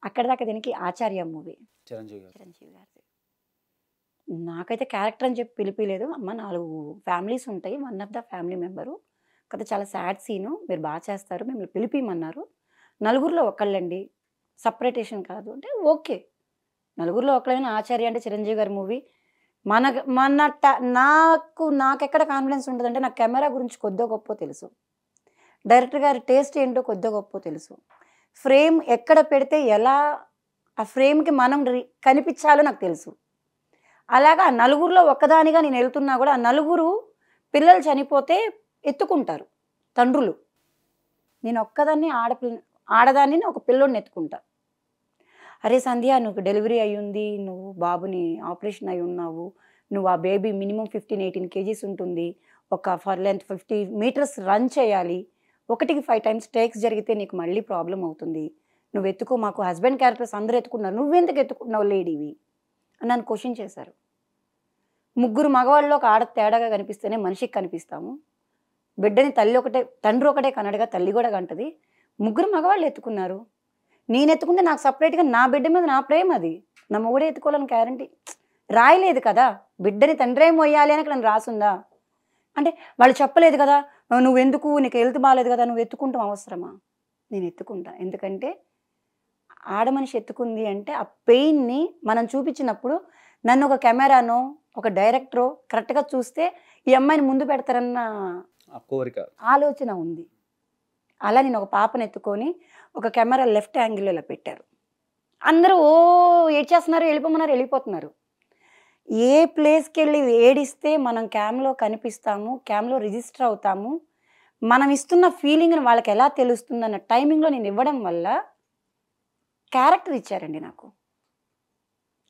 అక్కడ దాకా దీనికి ఆచార్య మూవీ చిరంజీవి చిరంజీవి నాకైతే క్యారెక్టర్ అని చెప్పి పిలిపిలేదు అమ్మ నాలుగు ఫ్యామిలీస్ ఉంటాయి one of the family member కథ చాలా సాడ్ సీను మీరు బాగా చేస్తారు మిమ్మల్ని పిలిపిమన్నారు నలుగురిలో ఒకళ్ళండి సపరేటేషన్ కాదు అంటే ఓకే నలుగురిలో ఒకళ్ళైనా ఆచార్య అంటే చిరంజీవి గారి మూవీ మన మన ట నాకు నాకెక్కడ కాన్ఫిడెన్స్ ఉంటుందంటే నాకు కెమెరా గురించి కొద్దో గొప్ప తెలుసు డైరెక్టర్ గారి టేస్ట్ ఏంటో కొద్దో గొప్ప తెలుసు ఫ్రేమ్ ఎక్కడ పెడితే ఎలా ఆ ఫ్రేమ్కి మనం కనిపించాలో నాకు తెలుసు అలాగా ఆ నలుగురిలో ఒక్కదానిగా నేను వెళ్తున్నా కూడా ఆ నలుగురు పిల్లలు చనిపోతే ఎత్తుకుంటారు తండ్రులు నేను ఒక్కదాన్ని ఆడపిల్ల ఆడదాన్ని ఒక పిల్లోడిని ఎత్తుకుంటాను అరే సంధ్య నువ్వు డెలివరీ అయ్యింది నువ్వు బాబుని ఆపరేషన్ అయి ఉన్నావు నువ్వు ఆ baby minimum fifteen eighteen kgs ఉంటుంది ఒక for length fifty meters run చేయాలి ఒకటికి ఫైవ్ టైమ్స్ టేక్స్ జరిగితే నీకు మళ్ళీ ప్రాబ్లం అవుతుంది నువ్వు ఎత్తుకో మాకు హస్బెండ్ క్యారెక్టర్స్ అందరూ ఎత్తుకున్నారు నువ్వెందుకు ఎత్తుకున్నావు లేడీవి అని నన్ను క్వశ్చన్ చేశారు ముగ్గురు మగవాళ్ళు ఒక ఆడ తేడాగా కనిపిస్తేనే మనిషికి కనిపిస్తాము బిడ్డని తల్లి ఒకటే తండ్రి ఒకటే కన్నడగా తల్లి కూడా కంటది ముగ్గురు మగవాళ్ళు ఎత్తుకున్నారు నేను ఎత్తుకుంటే నాకు సపరేట్గా నా బిడ్డ మీద నా ప్రేమ అది నా మొగుడే ఎత్తుకోవాలని గ్యారంటీ రాయలేదు కదా బిడ్డని తండ్రే మొయ్యాలి అని అక్కడ రాసుందా అంటే వాళ్ళు చెప్పలేదు కదా నువ్వెందుకు నీకు హెల్త్ బాగాలేదు కదా నువ్వు ఎత్తుకుంటాం అవసరమా నేను ఎత్తుకుంటా ఎందుకంటే ఆడమనిషి ఎత్తుకుంది అంటే ఆ పెయిన్ని మనం చూపించినప్పుడు నన్ను ఒక కెమెరానో ఒక డైరెక్టరో కరెక్ట్గా చూస్తే ఈ అమ్మాయిని ముందు పెడతారన్న కోరిక ఆలోచన ఉంది అలా నేను ఒక పాపను ఎత్తుకొని ఒక కెమెరా లెఫ్ట్ యాంగిల్లో ఇలా పెట్టారు అందరూ ఓ ఏడ్చేస్తున్నారు వెళ్ళిపోమన్నారు వెళ్ళిపోతున్నారు ఏ ప్లేస్కి వెళ్ళి ఏడిస్తే మనం క్యామ్లో కనిపిస్తాము క్యామ్లో రిజిస్టర్ అవుతాము మనం ఇస్తున్న ఫీలింగ్ని వాళ్ళకి ఎలా తెలుస్తుంది అన్న టైమింగ్లో నేను ఇవ్వడం వల్ల క్యారెక్టర్ ఇచ్చారండి నాకు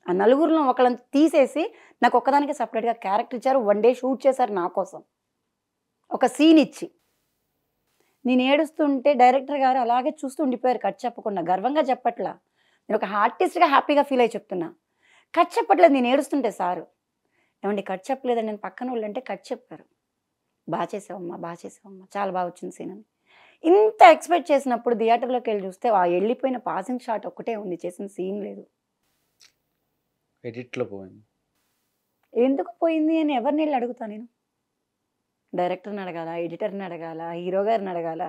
ఆ నలుగురిలో ఒకళ్ళని తీసేసి నాకు ఒకదానికి సపరేట్గా క్యారెక్టర్ ఇచ్చారు వన్ డే షూట్ చేశారు నా కోసం ఒక సీన్ ఇచ్చి నేను ఏడుస్తుంటే డైరెక్టర్ గారు అలాగే చూస్తూ ఉండిపోయారు కట్ చెప్పకుండా గర్వంగా చెప్పట్లా నేను ఒక ఆర్టిస్ట్గా హ్యాపీగా ఫీల్ అయ్యి చెప్తున్నా కట్ చెప్పట్లేదు నేను ఏడుస్తుంటే సారు ఏమండి కట్ చెప్పలేదని నేను పక్కన వాళ్ళు అంటే కట్ చెప్పారు బాగా చేసావమ్మా బాగా చేసావమ్మా చాలా బాగా వచ్చింది సీన్ అని ఇంత ఎక్స్పెక్ట్ చేసినప్పుడు థియేటర్లోకి వెళ్ళి చూస్తే ఆ వెళ్ళిపోయిన పాసింగ్ షాట్ ఒకటే ఉంది చేసిన సీన్ లేదు ఎడిట్లో పోయింది ఎందుకు పోయింది అని ఎవరిని వెళ్ళి అడుగుతా నేను డైరెక్టర్ని అడగాల ఎడిటర్ని అడగాల హీరో గారిని అడగాల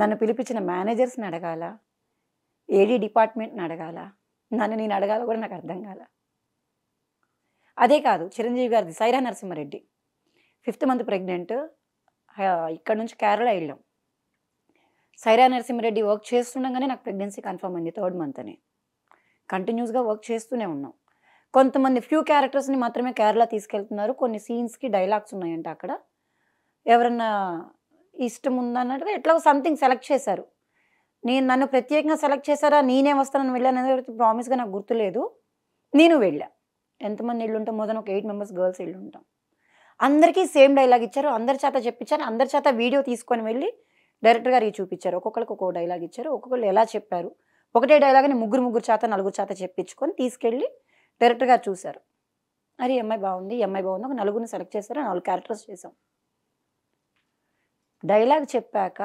నన్ను పిలిపించిన మేనేజర్స్ని అడగాల ఏడీ డిపార్ట్మెంట్ని అడగాల నన్ను నేను అడగాల కూడా నాకు అర్థం కాల అదే కాదు చిరంజీవి గారిది Sye Raa Narasimha Reddy fifth month pregnant ఇక్కడ నుంచి కేరళ వెళ్ళాం సైరా నరసింహారెడ్డి వర్క్ చేస్తుండగానే నాకు ప్రెగ్నెన్సీ కన్ఫర్మ్ అయింది థర్డ్ మంత్ అని కంటిన్యూస్గా వర్క్ చేస్తూనే ఉన్నాం కొంతమంది ఫ్యూ క్యారెక్టర్స్ని మాత్రమే కేరళ తీసుకెళ్తున్నారు కొన్ని సీన్స్కి డైలాగ్స్ ఉన్నాయంట అక్కడ ఎవరన్నా ఇష్టం ఉందా అన్నట్టుగా ఎట్లా సంథింగ్ సెలెక్ట్ చేశారు నేను నన్ను ప్రత్యేకంగా సెలెక్ట్ చేశారా నేనే వస్తానని వెళ్ళాను ప్రామిస్గా నాకు గుర్తులేదు నేను వెళ్ళా ఎంతమంది ఇల్లు ఉంటాం ఒక ఎయిట్ మెంబర్స్ గర్ల్స్ ఇల్లు ఉంటాం అందరికీ సేమ్ డైలాగ్ ఇచ్చారు అందరి చేత చెప్పించారు అందరి చేత వీడియో తీసుకొని వెళ్ళి డైరెక్టర్ గారికి చూపించారు ఒక్కొక్కరికి ఒక్కొక్క డైలాగ్ ఇచ్చారు ఒక్కొక్కరు ఎలా చెప్పారు ఒకటే డైలాగ్ని ముగ్గురు ముగ్గురు చేత నలుగురు చేత చెప్పించుకొని తీసుకెళ్ళి డైరెక్టర్ గారు చూశారు అరే అమ్మాయి బాగుంది ఎంఐ అమ్మాయి బాగుంది ఒక నలుగురిని సెలెక్ట్ చేశారు నాలుగు క్యారెక్టర్స్ చేశాం డైలాగ్ చెప్పాక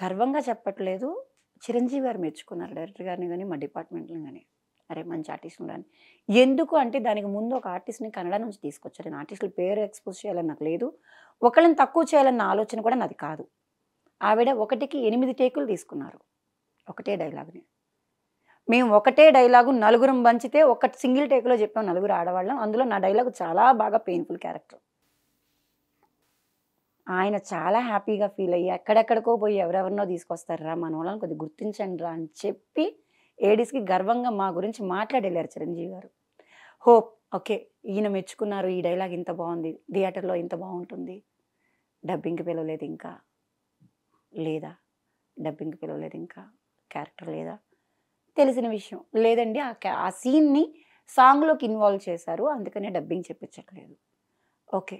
గర్వంగా చెప్పట్లేదు చిరంజీవి గారు మెచ్చుకున్నారు డైరెక్టర్ గారిని కానీ మా డిపార్ట్మెంట్ని కానీ అరే మంచి ఆర్టిస్ట్ కానీ ఎందుకు అంటే దానికి ముందు ఒక ఆర్టిస్ట్ని కన్నడ నుంచి తీసుకొచ్చారు నేను ఆర్టిస్టులు పేరు ఎక్స్పోజ్ చేయాలని నాకు లేదు ఒకళ్ళని తక్కువ చేయాలన్న ఆలోచన కూడా నాది కాదు ఆవిడ ఒకటికి ఎనిమిది టేకులు తీసుకున్నారు ఒకటే డైలాగ్ని మేము ఒకటే డైలాగు నలుగురం పంచితే ఒక సింగిల్ టేక్లో చెప్పాం నలుగురు ఆడవాళ్ళం అందులో నా డైలాగ్ చాలా బాగా పెయిన్ఫుల్ క్యారెక్టర్ ఆయన చాలా హ్యాపీగా ఫీల్ అయ్యి ఎక్కడెక్కడికో పోయి ఎవరెవరినో తీసుకొస్తారా మన వాళ్ళని కొద్దిగా గుర్తించండి రా అని చెప్పి ఏడీస్కి గర్వంగా మా గురించి మాట్లాడేళ్ళారు చిరంజీవి గారు హోప్ ఓకే ఈయన మెచ్చుకున్నారు ఈ డైలాగ్ ఇంత బాగుంది థియేటర్లో ఇంత బాగుంటుంది డబ్బింగ్కి పిలవలేదు ఇంకా లేదా డబ్బింగ్కి పిలవలేదు ఇంకా క్యారెక్టర్ లేదా తెలిసిన విషయం లేదండి ఆ సీన్ని సాంగ్లోకి ఇన్వాల్వ్ చేశారు అందుకనే డబ్బింగ్ చెప్పించట్లేదు ఓకే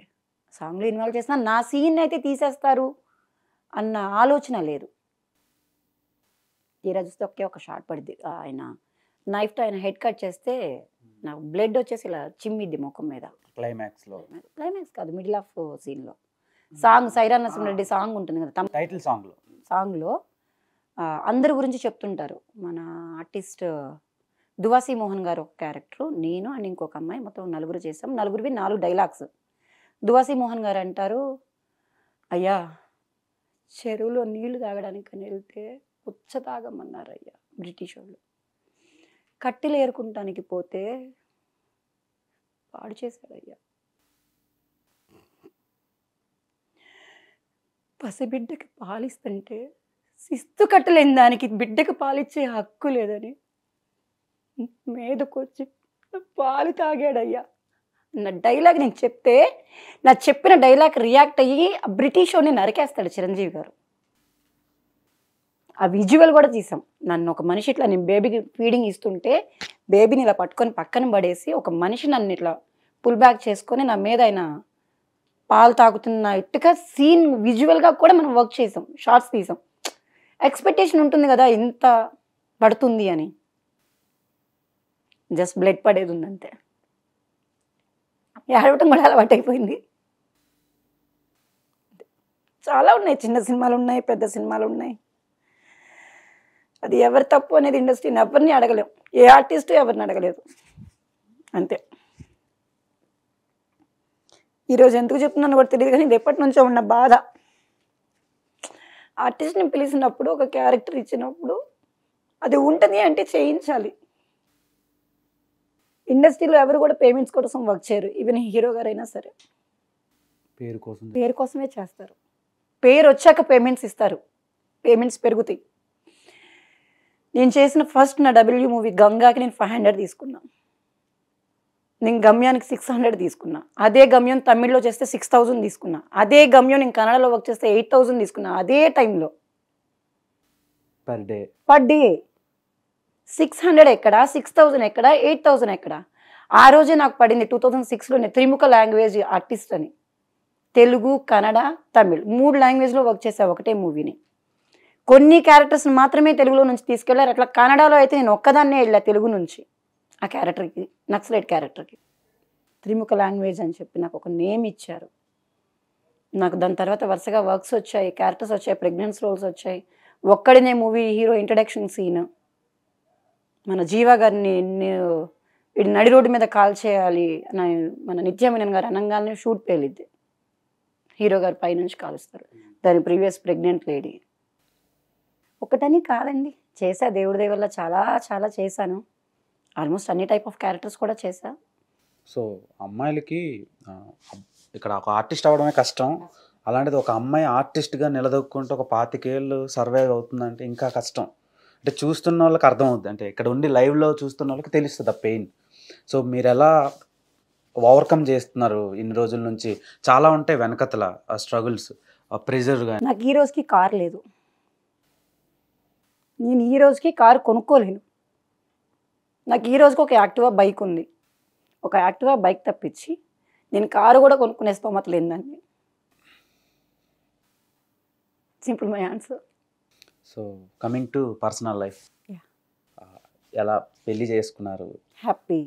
సాంగ్లో ఇన్వాల్వ్ చేసినా నా సీన్ అయితే తీసేస్తారు అన్న ఆలోచన లేదు ఈ చూస్తే ఒకే ఒక షార్ట్ పడింది ఆయన నైఫ్తో ఆయన హెడ్ కట్ చేస్తే నాకు బ్లడ్ వచ్చేసి ఇలా చిమ్మిద్ది ముఖం మీద క్లైమాక్స్లో క్లైమాక్స్ కాదు మిడిల్ ఆఫ్ సీన్లో సాంగ్ సైరా రెడ్డి సాంగ్ ఉంటుంది కదా టైటిల్ సాంగ్లో సాంగ్లో అందరి గురించి చెప్తుంటారు మన ఆర్టిస్ట్ దువాసి మోహన్ గారు ఒక క్యారెక్టర్ నేను అండ్ ఇంకొక అమ్మాయి మొత్తం నలుగురు చేసాం నలుగురివి నాలుగు డైలాగ్స్ దువాసి మోహన్ గారు అంటారు అయ్యా చెరువులో నీళ్లు తాగడానికి అని వెళ్తే పుచ్చ తాగమన్నారు అయ్యా బ్రిటిష్ వాళ్ళు కట్టెలు ఏరుకుంటానికి పోతే పాడు చేశాడయ్యా పసిబిడ్డకి పాలిస్తుంటే శిస్తు కట్టలేని దానికి బిడ్డకి పాలిచ్చే హక్కు లేదని మీదకొచ్చి పాలు తాగాడయ్యా నా డైలాగ్ నేను చెప్తే నా చెప్పిన డైలాగ్ రియాక్ట్ అయ్యి ఆ బ్రిటిష్ వాడిని నరికేస్తాడు చిరంజీవి గారు ఆ విజువల్ కూడా తీసాం నన్ను ఒక మనిషి ఇట్లా నేను బేబీకి ఫీడింగ్ ఇస్తుంటే బేబీని ఇలా పట్టుకొని పక్కన పడేసి ఒక మనిషి నన్ను ఇట్లా పుల్ బ్యాక్ చేసుకొని నా మీద ఆయన పాలు తాగుతున్న ఇట్టుగా సీన్ విజువల్గా కూడా మనం వర్క్ చేసాం షార్ట్స్ తీసాం ఎక్స్పెక్టేషన్ ఉంటుంది కదా ఇంత పడుతుంది అని జస్ట్ బ్లడ్ పడేది ఉందంతే ఏడవటం కూడా అలవాటు అయిపోయింది చాలా ఉన్నాయి చిన్న సినిమాలు ఉన్నాయి పెద్ద సినిమాలు ఉన్నాయి అది ఎవరి తప్పు అనేది ఇండస్ట్రీని ఎవరిని అడగలేము ఏ ఆర్టిస్టు ఎవరిని అడగలేదు అంతే ఈరోజు ఎందుకు చెప్తున్నాను కూడా తెలియదు కానీ రేపటి నుంచో ఉన్న బాధ ఆర్టిస్ట్ని పిలిచినప్పుడు ఒక క్యారెక్టర్ ఇచ్చినప్పుడు అది ఉంటుంది అంటే చేయించాలి ఇండస్ట్రీలో ఎవరు కూడా పేమెంట్స్ కోసం వర్క్ చేయరు ఈవెన్ హీరో గారైనా సరే పేరు కోసం పేరు కోసమే చేస్తారు పేరు వచ్చాక పేమెంట్స్ ఇస్తారు పేమెంట్స్ పెరుగుతాయి నేను చేసిన ఫస్ట్ నా డబ్ల్యూ మూవీ గంగాకి నేను ఫైవ్ హండ్రెడ్ తీసుకున్నా నేను గమ్యానికి సిక్స్ హండ్రెడ్ తీసుకున్నా అదే గమ్యం తమిళ్లో చేస్తే సిక్స్ థౌజండ్ తీసుకున్నా అదే గమ్యం నేను కన్నడలో వర్క్ చేస్తే ఎయిట్ థౌజండ్ తీసుకున్నా అదే టైంలో per day per day six hundred ఎక్కడ సిక్స్ థౌజండ్ ఎక్కడ ఎయిట్ థౌజండ్ ఎక్కడ ఆ రోజే నాకు పడింది టూ థౌజండ్ సిక్స్లోనే త్రిముఖ లాంగ్వేజ్ ఆర్టిస్ట్ అని తెలుగు కన్నడ తమిళ్ మూడు లాంగ్వేజ్లో వర్క్ చేసా ఒకటే మూవీని కొన్ని క్యారెక్టర్స్ని మాత్రమే తెలుగులో నుంచి తీసుకెళ్లారు అట్లా కన్నడలో అయితే నేను ఒక్కదాన్నే వెళ్ళా తెలుగు నుంచి ఆ క్యారెక్టర్కి నక్సలైట్ క్యారెక్టర్కి త్రిముఖ లాంగ్వేజ్ అని చెప్పి నాకు ఒక నేమ్ ఇచ్చారు నాకు దాని తర్వాత వరుసగా వర్క్స్ వచ్చాయి క్యారెక్టర్స్ వచ్చాయి ప్రెగ్నెన్స్ రోల్స్ వచ్చాయి ఒక్కడినే మూవీ హీరో ఇంట్రడక్షన్ సీన్ మన జీవా గారిని వీడు నడి రోడ్డు మీద కాల్ చేయాలి అని మన నిత్యమేనన్ గారు అనంగానే షూట్ పేలిద్ది హీరో గారు పైనుంచి కాలుస్తారు దాని ప్రీవియస్ ప్రెగ్నెంట్ లేడీ ఒకటని కాదండి చేశా దేవుడి దేవుళ్ళ చాలా చాలా చేశాను ఆల్మోస్ట్ అన్ని టైప్ ఆఫ్ క్యారెక్టర్స్ కూడా చేశా సో అమ్మాయిలకి ఇక్కడ ఒక ఆర్టిస్ట్ అవ్వడమే కష్టం అలాంటిది ఒక అమ్మాయి ఆర్టిస్ట్గా నిలదొక్కుంటే ఒక పాతికేళ్ళు సర్వైవ్ అవుతుందంటే ఇంకా కష్టం అంటే చూస్తున్న వాళ్ళకి అర్థం అవుద్ది అంటే ఇక్కడ ఉండి లైవ్లో చూస్తున్న వాళ్ళకి తెలుస్తుంది ఆ పెయిన్ సో మీరు ఎలా ఓవర్కమ్ చేస్తున్నారు ఇన్ని రోజుల నుంచి చాలా ఉంటాయి వెనకతల ఆ స్ట్రగుల్స్ ఆ ప్రెజర్ కానీ నాకు ఈ రోజుకి కార్ లేదు నేను ఈ రోజుకి కారు కొనుక్కోలేను నాకు ఈ రోజుకి ఒక యాక్టివా బైక్ ఉంది ఒక యాక్టివా బైక్ తప్పించి నేను కారు కూడా కొనుక్కునే స్తోమత లేదండి simple my answer so coming to personal life ఎలా పెళ్లి చేసుకున్నారు హ్యాపీ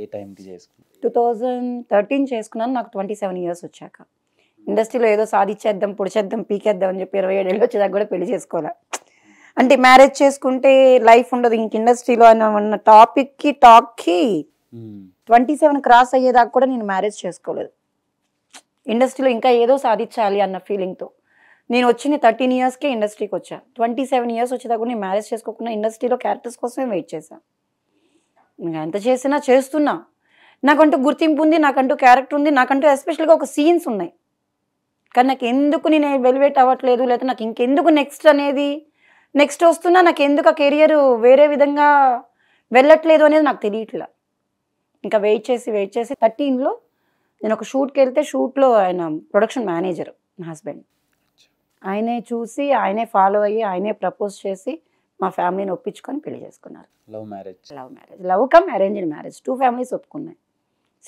ఏ టైంకి చేసుకున్నారు టూ థౌజండ్ థర్టీన్ చేసుకున్నాను నాకు ట్వంటీ సెవెన్ ఇయర్స్ వచ్చాక ఇండస్ట్రీలో ఏదో సాధించేద్దాం పొడిచేద్దాం పీకేద్దాం అని చెప్పి ఇరవై ఏడేళ్ళు వచ్చేదాకా కూడా పెళ్లి చేసుకోలే అంటే మ్యారేజ్ చేసుకుంటే లైఫ్ ఉండదు ఇంక ఇండస్ట్రీలో అని ఉన్న టాపిక్కి టాక్కి ట్వంటీ సెవెన్ క్రాస్ అయ్యేదాకా కూడా నేను మ్యారేజ్ చేసుకోలేదు ఇండస్ట్రీలో ఇంకా ఏదో సాధించాలి అన్న ఫీలింగ్తో నేను వచ్చిన థర్టీన్ ఇయర్స్కే ఇండస్ట్రీకి వచ్చా ట్వంటీ సెవెన్ ఇయర్స్ వచ్చేదాకా నేను మ్యారేజ్ చేసుకోకుండా ఇండస్ట్రీలో క్యారెక్టర్స్ కోసమే వెయిట్ చేశాను ఇంకా ఎంత చేసినా చేస్తున్నా నాకంటూ గుర్తింపు ఉంది నాకంటూ క్యారెక్టర్ ఉంది నాకంటూ ఎస్పెషల్గా ఒక సీన్స్ ఉన్నాయి కానీ నాకు ఎందుకు నేను వెలివేట్ అవ్వట్లేదు లేదా నాకు ఇంకెందుకు నెక్స్ట్ అనేది నెక్స్ట్ వస్తున్నా నాకు ఎందుకు ఆ కెరియర్ వేరే విధంగా వెళ్ళట్లేదు అనేది నాకు తెలియట్లా ఇంకా వెయిట్ చేసి వెయిట్ చేసి థర్టీన్లో నేను ఒక షూట్కి వెళ్తే షూట్లో ఆయన ప్రొడక్షన్ మేనేజర్ నా హస్బెండ్ ఆయనే చూసి ఆయనే ఫాలో అయ్యి ఆయనే ప్రపోజ్ చేసి మా ఫ్యామిలీని ఒప్పించుకొని పెళ్లి చేసుకున్నారు love marriage love marriage love come arranged marriage two families ఒప్పుకున్నాయి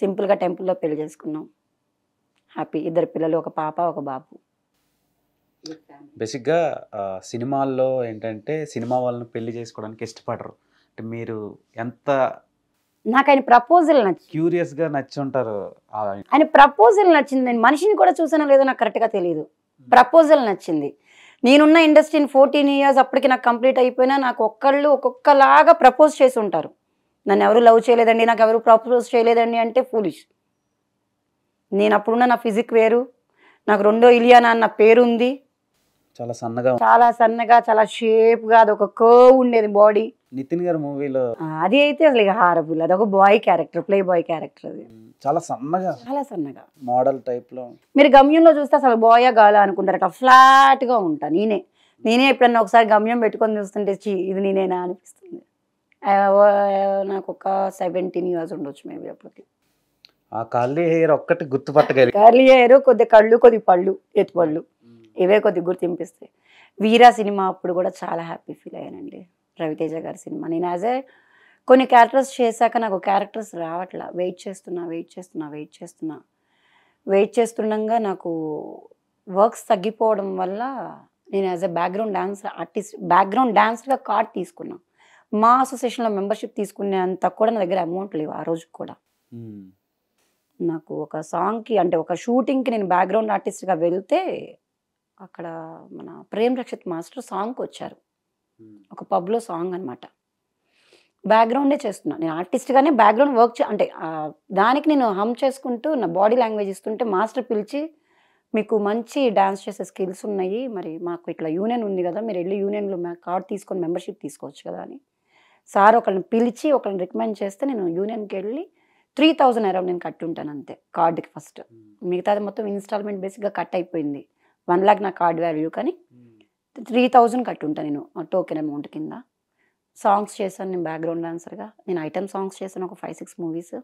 సింపుల్గా టెంపుల్లో పెళ్లి చేసుకున్నాం హ్యాపీ ఇద్దరు పిల్లలు ఒక పాప ఒక బాబు బేసిక్గా సినిమాల్లో ఏంటంటే సినిమా వాళ్ళని పెళ్లి చేసుకోవడానికి ఇష్టపడరు అంటే మీరు ఎంత నాకు ఆయన ప్రపోజల్ నచ్చి క్యూరియస్గా నచ్చి ఉంటారు ఆయన ప్రపోజల్ నచ్చింది నేను మనిషిని కూడా చూసానో లేదో నాకు కరెక్ట్గా తెలియదు ప్రపోజల్ నచ్చింది నేనున్న ఇండస్ట్రీని ఫోర్టీన్ ఇయర్స్ అప్పటికి నాకు కంప్లీట్ అయిపోయినా నాకు ఒక్కళ్ళు ఒక్కొక్కలాగా ప్రపోజ్ చేసి ఉంటారు నన్ను ఎవరు లవ్ చేయలేదండి నాకు ఎవరు ప్రపోజ్ చేయలేదండి అంటే ఫూలిష్ నేను అప్పుడున్న నా ఫిజిక్ వేరు నాకు రెండో ఇలియానా అన్న పేరుంది చాలా సన్నగా చాలా సన్నగా చాలా షేప్గా ఒక కర్వ్ ఉండేది బాడీ నితిన్ గారి మూవీలో అది అయితే అసలు ఇక హారబుల్ అది ఒక boy character play boy character అది చాలా సన్నగా చాలా సన్నగా మోడల్ టైప్ లో మీరు గమ్యంలో చూస్తే అసలు బాయ్ గాల అనుకుంటారు అట్లా ఫ్లాట్ గా ఉంటా నేనే నేనే ఎప్పుడన్నా ఒకసారి గమ్యం పెట్టుకొని చూస్తుంటే ఇది నేనేనా అనిపిస్తుంది నాకు ఒక సెవెంటీన్ ఇయర్స్ ఉండొచ్చు మేబీ అప్పటికి ఆ కర్లీ హెయిర్ ఒక్కటి గుర్తుపట్టగలి కర్లీ హెయిర్ కొద్ది కళ్ళు కొద్ది పళ్ళు ఎత్తు పళ్ళు ఇవే కొద్ది గుర్తింపిస్తాయి వీరా సినిమా అప్పుడు కూడా చాలా హ్యాపీ ఫీల్ అయ్యానండి రవితేజ గారి సినిమా నేను యాజ్ ఏ కొన్ని క్యారెక్టర్స్ చేశాక నాకు క్యారెక్టర్స్ రావట్లా వెయిట్ చేస్తున్నా వెయిట్ చేస్తున్నా వెయిట్ చేస్తున్నా వెయిట్ చేస్తుండగా నాకు వర్క్స్ తగ్గిపోవడం వల్ల నేను as a background dance artist background డ్యాన్స్గా కార్డ్ తీసుకున్నా మా అసోసియేషన్లో మెంబర్షిప్ తీసుకునేంత కూడా నా దగ్గర అమౌంట్ లేవు ఆ రోజు కూడా నాకు ఒక సాంగ్కి అంటే ఒక షూటింగ్కి నేను బ్యాక్గ్రౌండ్ ఆర్టిస్ట్గా వెళ్తే అక్కడ మన ప్రేమ్ రక్షిత్ మాస్టర్ సాంగ్కి వచ్చారు Hmm. ఒక పబ్లో సాంగ్ అనమాట బ్యాక్గ్రౌండే చేస్తున్నాను నేను ఆర్టిస్ట్గానే బ్యాక్గ్రౌండ్ వర్క్ అంటే దానికి నేను హమ్ చేసుకుంటూ నా బాడీ లాంగ్వేజ్ ఇస్తుంటే మాస్టర్ పిలిచి మీకు మంచి డ్యాన్స్ చేసే స్కిల్స్ ఉన్నాయి మరి మాకు ఇట్లా యూనియన్ ఉంది కదా మీరు వెళ్ళి యూనియన్లో మా కార్డ్ తీసుకొని మెంబర్షిప్ తీసుకోవచ్చు కదా అని సార్ ఒకళ్ళని పిలిచి ఒకళ్ళని రికమెండ్ చేస్తే నేను యూనియన్కి వెళ్ళి త్రీ థౌజండ్ అరౌండ్ నేను కట్టుంటాను అంతే కార్డుకి ఫస్ట్ hmm. మిగతాది మొత్తం ఇన్స్టాల్మెంట్ బేసిక్గా కట్ అయిపోయింది వన్ ల్యాక్ నా కార్డ్ వాల్యూ కానీ hmm. త్రీ థౌజండ్ కట్టి ఉంటాను నేను టోకెన్ అమౌంట్ కింద సాంగ్స్ చేశాను నేను బ్యాక్గ్రౌండ్ డాన్సర్గా నేను ఐటమ్ సాంగ్స్ చేశాను ఒక ఫైవ్ సిక్స్ మూవీస్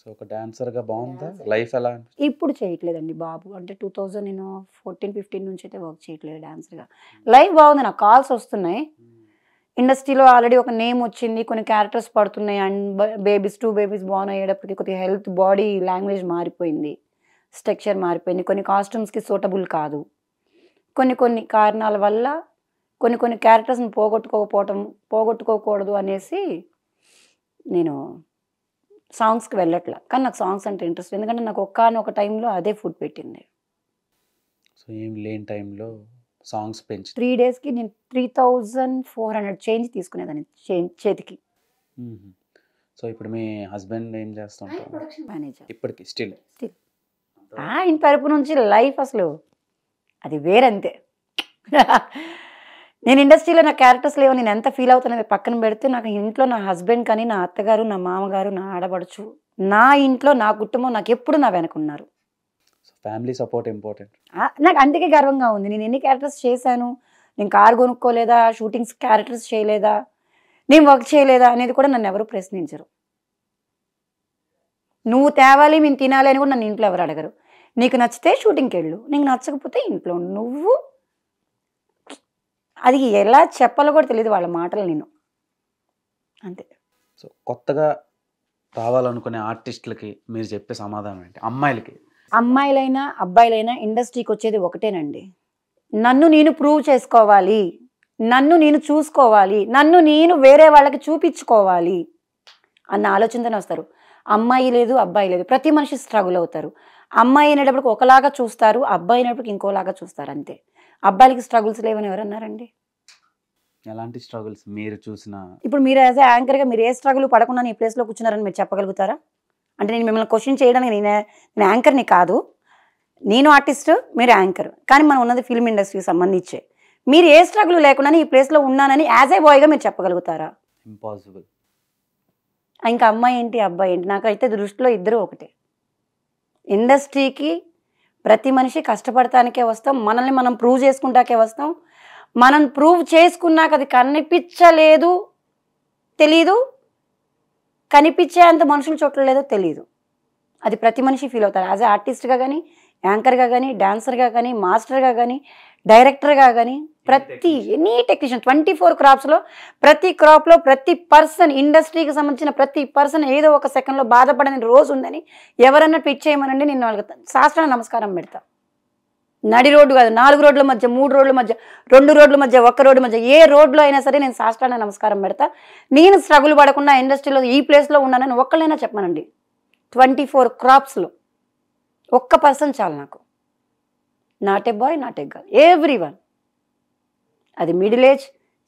సో ఒక డాన్సర్గా బాగుందా లైఫ్ ఎలా ఇప్పుడు చేయట్లేదండి బాబు అంటే టూ థౌజండ్ నేను ఫోర్టీన్ ఫిఫ్టీన్ నుంచి అయితే వర్క్ చేయట్లేదు డాన్సర్గా లైఫ్ బాగుంది నాకు కాల్స్ వస్తున్నాయి ఇండస్ట్రీలో hmm. ఆల్రెడీ ఒక నేమ్ వచ్చింది కొన్ని క్యారెక్టర్స్ పడుతున్నాయి అండ్ బేబీస్ టూ బేబీస్ బాగున్న అయ్యేటప్పటికి కొద్దిగా హెల్త్ బాడీ లాంగ్వేజ్ మారిపోయింది స్ట్రక్చర్ మారిపోయింది కొన్ని కాస్ట్యూమ్స్కి సూటబుల్ కాదు కొన్ని కొన్ని కారణాల వల్ల కొన్ని కొన్ని క్యారెక్టర్స్ని పోగొట్టుకోకపోవటం పోగొట్టుకోకూడదు అనేసి నేను సాంగ్స్కి వెళ్ళట్ల కానీ నాకు సాంగ్స్ అంటే ఇంట్రెస్ట్ ఎందుకంటే నాకు ఒక్కనొక టైంలో అదే ఫుడ్ పెట్టింది సో ఏం లేని టైంలో సాంగ్స్ పెంచి త్రీ డేస్కి నేను three thousand four hundred change తీసుకునేదాన్ని చేతికి సో ఇప్పుడు మీ హస్బెండ్ ఏం చేస్తాం మేనేజర్ ఇప్పటికి స్టిల్ స్టిల్ ఆయన పరుపు నుంచి లైఫ్ అసలు అది వేరంతే నేను ఇండస్ట్రీలో నా క్యారెక్టర్స్ లేవో నేను ఎంత ఫీల్ అవుతున్నాను పక్కన పెడితే నాకు ఇంట్లో నా హస్బెండ్ కానీ నా అత్తగారు నా మామగారు నా ఆడబడచ్చు నా ఇంట్లో నా కుటుంబం నాకు ఎప్పుడు నా వెనకున్నారు ఫ్యామిలీ సపోర్ట్ ఇంపార్టెంట్ నాకు అందుకే గర్వంగా ఉంది నేను ఎన్ని క్యారెక్టర్స్ చేశాను నేను కారు కొనుక్కోలేదా షూటింగ్స్ క్యారెక్టర్స్ చేయలేదా నేను వర్క్ చేయలేదా అనేది కూడా నన్ను ఎవరు ప్రశ్నించరు నువ్వు తేవాలి మేము తినాలి అని కూడా నన్ను ఇంట్లో ఎవరు అడగరు నీకు నచ్చితే షూటింగ్కి వెళ్ళు నీకు నచ్చకపోతే ఇంట్లో నువ్వు అది ఎలా చెప్పాలో కూడా తెలియదు వాళ్ళ మాటలు నేను అంతే సో కొత్తగా రావాలనుకునే ఆర్టిస్టులకి మీరు చెప్పే సమాధానం ఏంటి అమ్మాయిలకి అమ్మాయిలైనా అబ్బాయిలైనా ఇండస్ట్రీకి వచ్చేది ఒకటేనండి నన్ను నేను ప్రూవ్ చేసుకోవాలి నన్ను నేను చూసుకోవాలి నన్ను నేను వేరే వాళ్ళకి చూపించుకోవాలి అన్న ఆలోచనతోనే వస్తారు అమ్మాయి లేదు అబ్బాయి లేదు ప్రతి మనిషి స్ట్రగుల్ అవుతారు అమ్మాయి అనేటప్పటికి ఒకలాగా చూస్తారు అబ్బాయి అయినప్పటికి ఇంకోలాగా చూస్తారు అంతే అబ్బాయిలకి స్ట్రగుల్స్ లేవని ఎవరన్నారండి ఎలాంటి స్ట్రగుల్స్ మీరు చూసిన ఇప్పుడు మీరు యాజ్ యాంకర్గా మీరు ఏ స్ట్రగుల్ పడకుండా ఈ ప్లేస్లో కూర్చున్నారని మీరు చెప్పగలుగుతారా అంటే నేను మిమ్మల్ని క్వశ్చన్ చేయడానికి నేను నేను యాంకర్ని కాదు నేను ఆర్టిస్ట్ మీరు యాంకర్ కానీ మనం ఉన్నది ఫిల్మ్ ఇండస్ట్రీకి సంబంధించే మీరు ఏ స్ట్రగుల్ లేకుండా ఈ ప్లేస్లో ఉన్నానని యాజ్ ఏ బాయ్గా మీరు చెప్పగలుగుతారా ఇంపాసిబుల్ ఇంకా అమ్మాయి ఏంటి అబ్బాయి ఏంటి నాకైతే దృష్టిలో ఇద్దరు ఒకటే ఇండస్ట్రీకి ప్రతి మనిషి కష్టపడటానికే వస్తాం మనల్ని మనం ప్రూవ్ చేసుకుంటాకే వస్తాం మనం ప్రూవ్ చేసుకున్నాక అది కనిపించలేదు తెలీదు కనిపించేంత మనుషులు చూడలేదో తెలీదు అది ప్రతి మనిషి ఫీల్ అవుతారు యాజ్ ఏ ఆర్టిస్ట్గా కానీ యాంకర్గా కానీ డాన్సర్గా కానీ మాస్టర్గా కానీ డైరెక్టర్గా కానీ ప్రతి ఎనీ టెక్నీషియన్ ట్వంటీ ఫోర్ క్రాప్స్లో ప్రతి క్రాప్లో ప్రతి పర్సన్ ఇండస్ట్రీకి సంబంధించిన ప్రతి పర్సన్ ఏదో ఒక సెకండ్లో బాధపడని రోజు ఉందని ఎవరన్నా ట్విట్ చేయమనండి నేను వాళ్ళకి శాస్త్ర నమస్కారం పెడతా నడి రోడ్డు కాదు నాలుగు రోడ్ల మధ్య మూడు రోడ్ల మధ్య రెండు రోడ్ల మధ్య ఒక్క రోడ్డు మధ్య ఏ రోడ్లో అయినా సరే నేను శాస్త్రాన్ని నమస్కారం పెడతా నేను స్ట్రగుల్ పడకుండా ఇండస్ట్రీలో ఈ ప్లేస్లో ఉన్నానని ఒక్కళ్ళైనా చెప్పమనండి ట్వంటీ ఫోర్ క్రాప్స్లో ఒక్క పర్సన్ చాలు నాకు not a boy not a girl every one అది middle age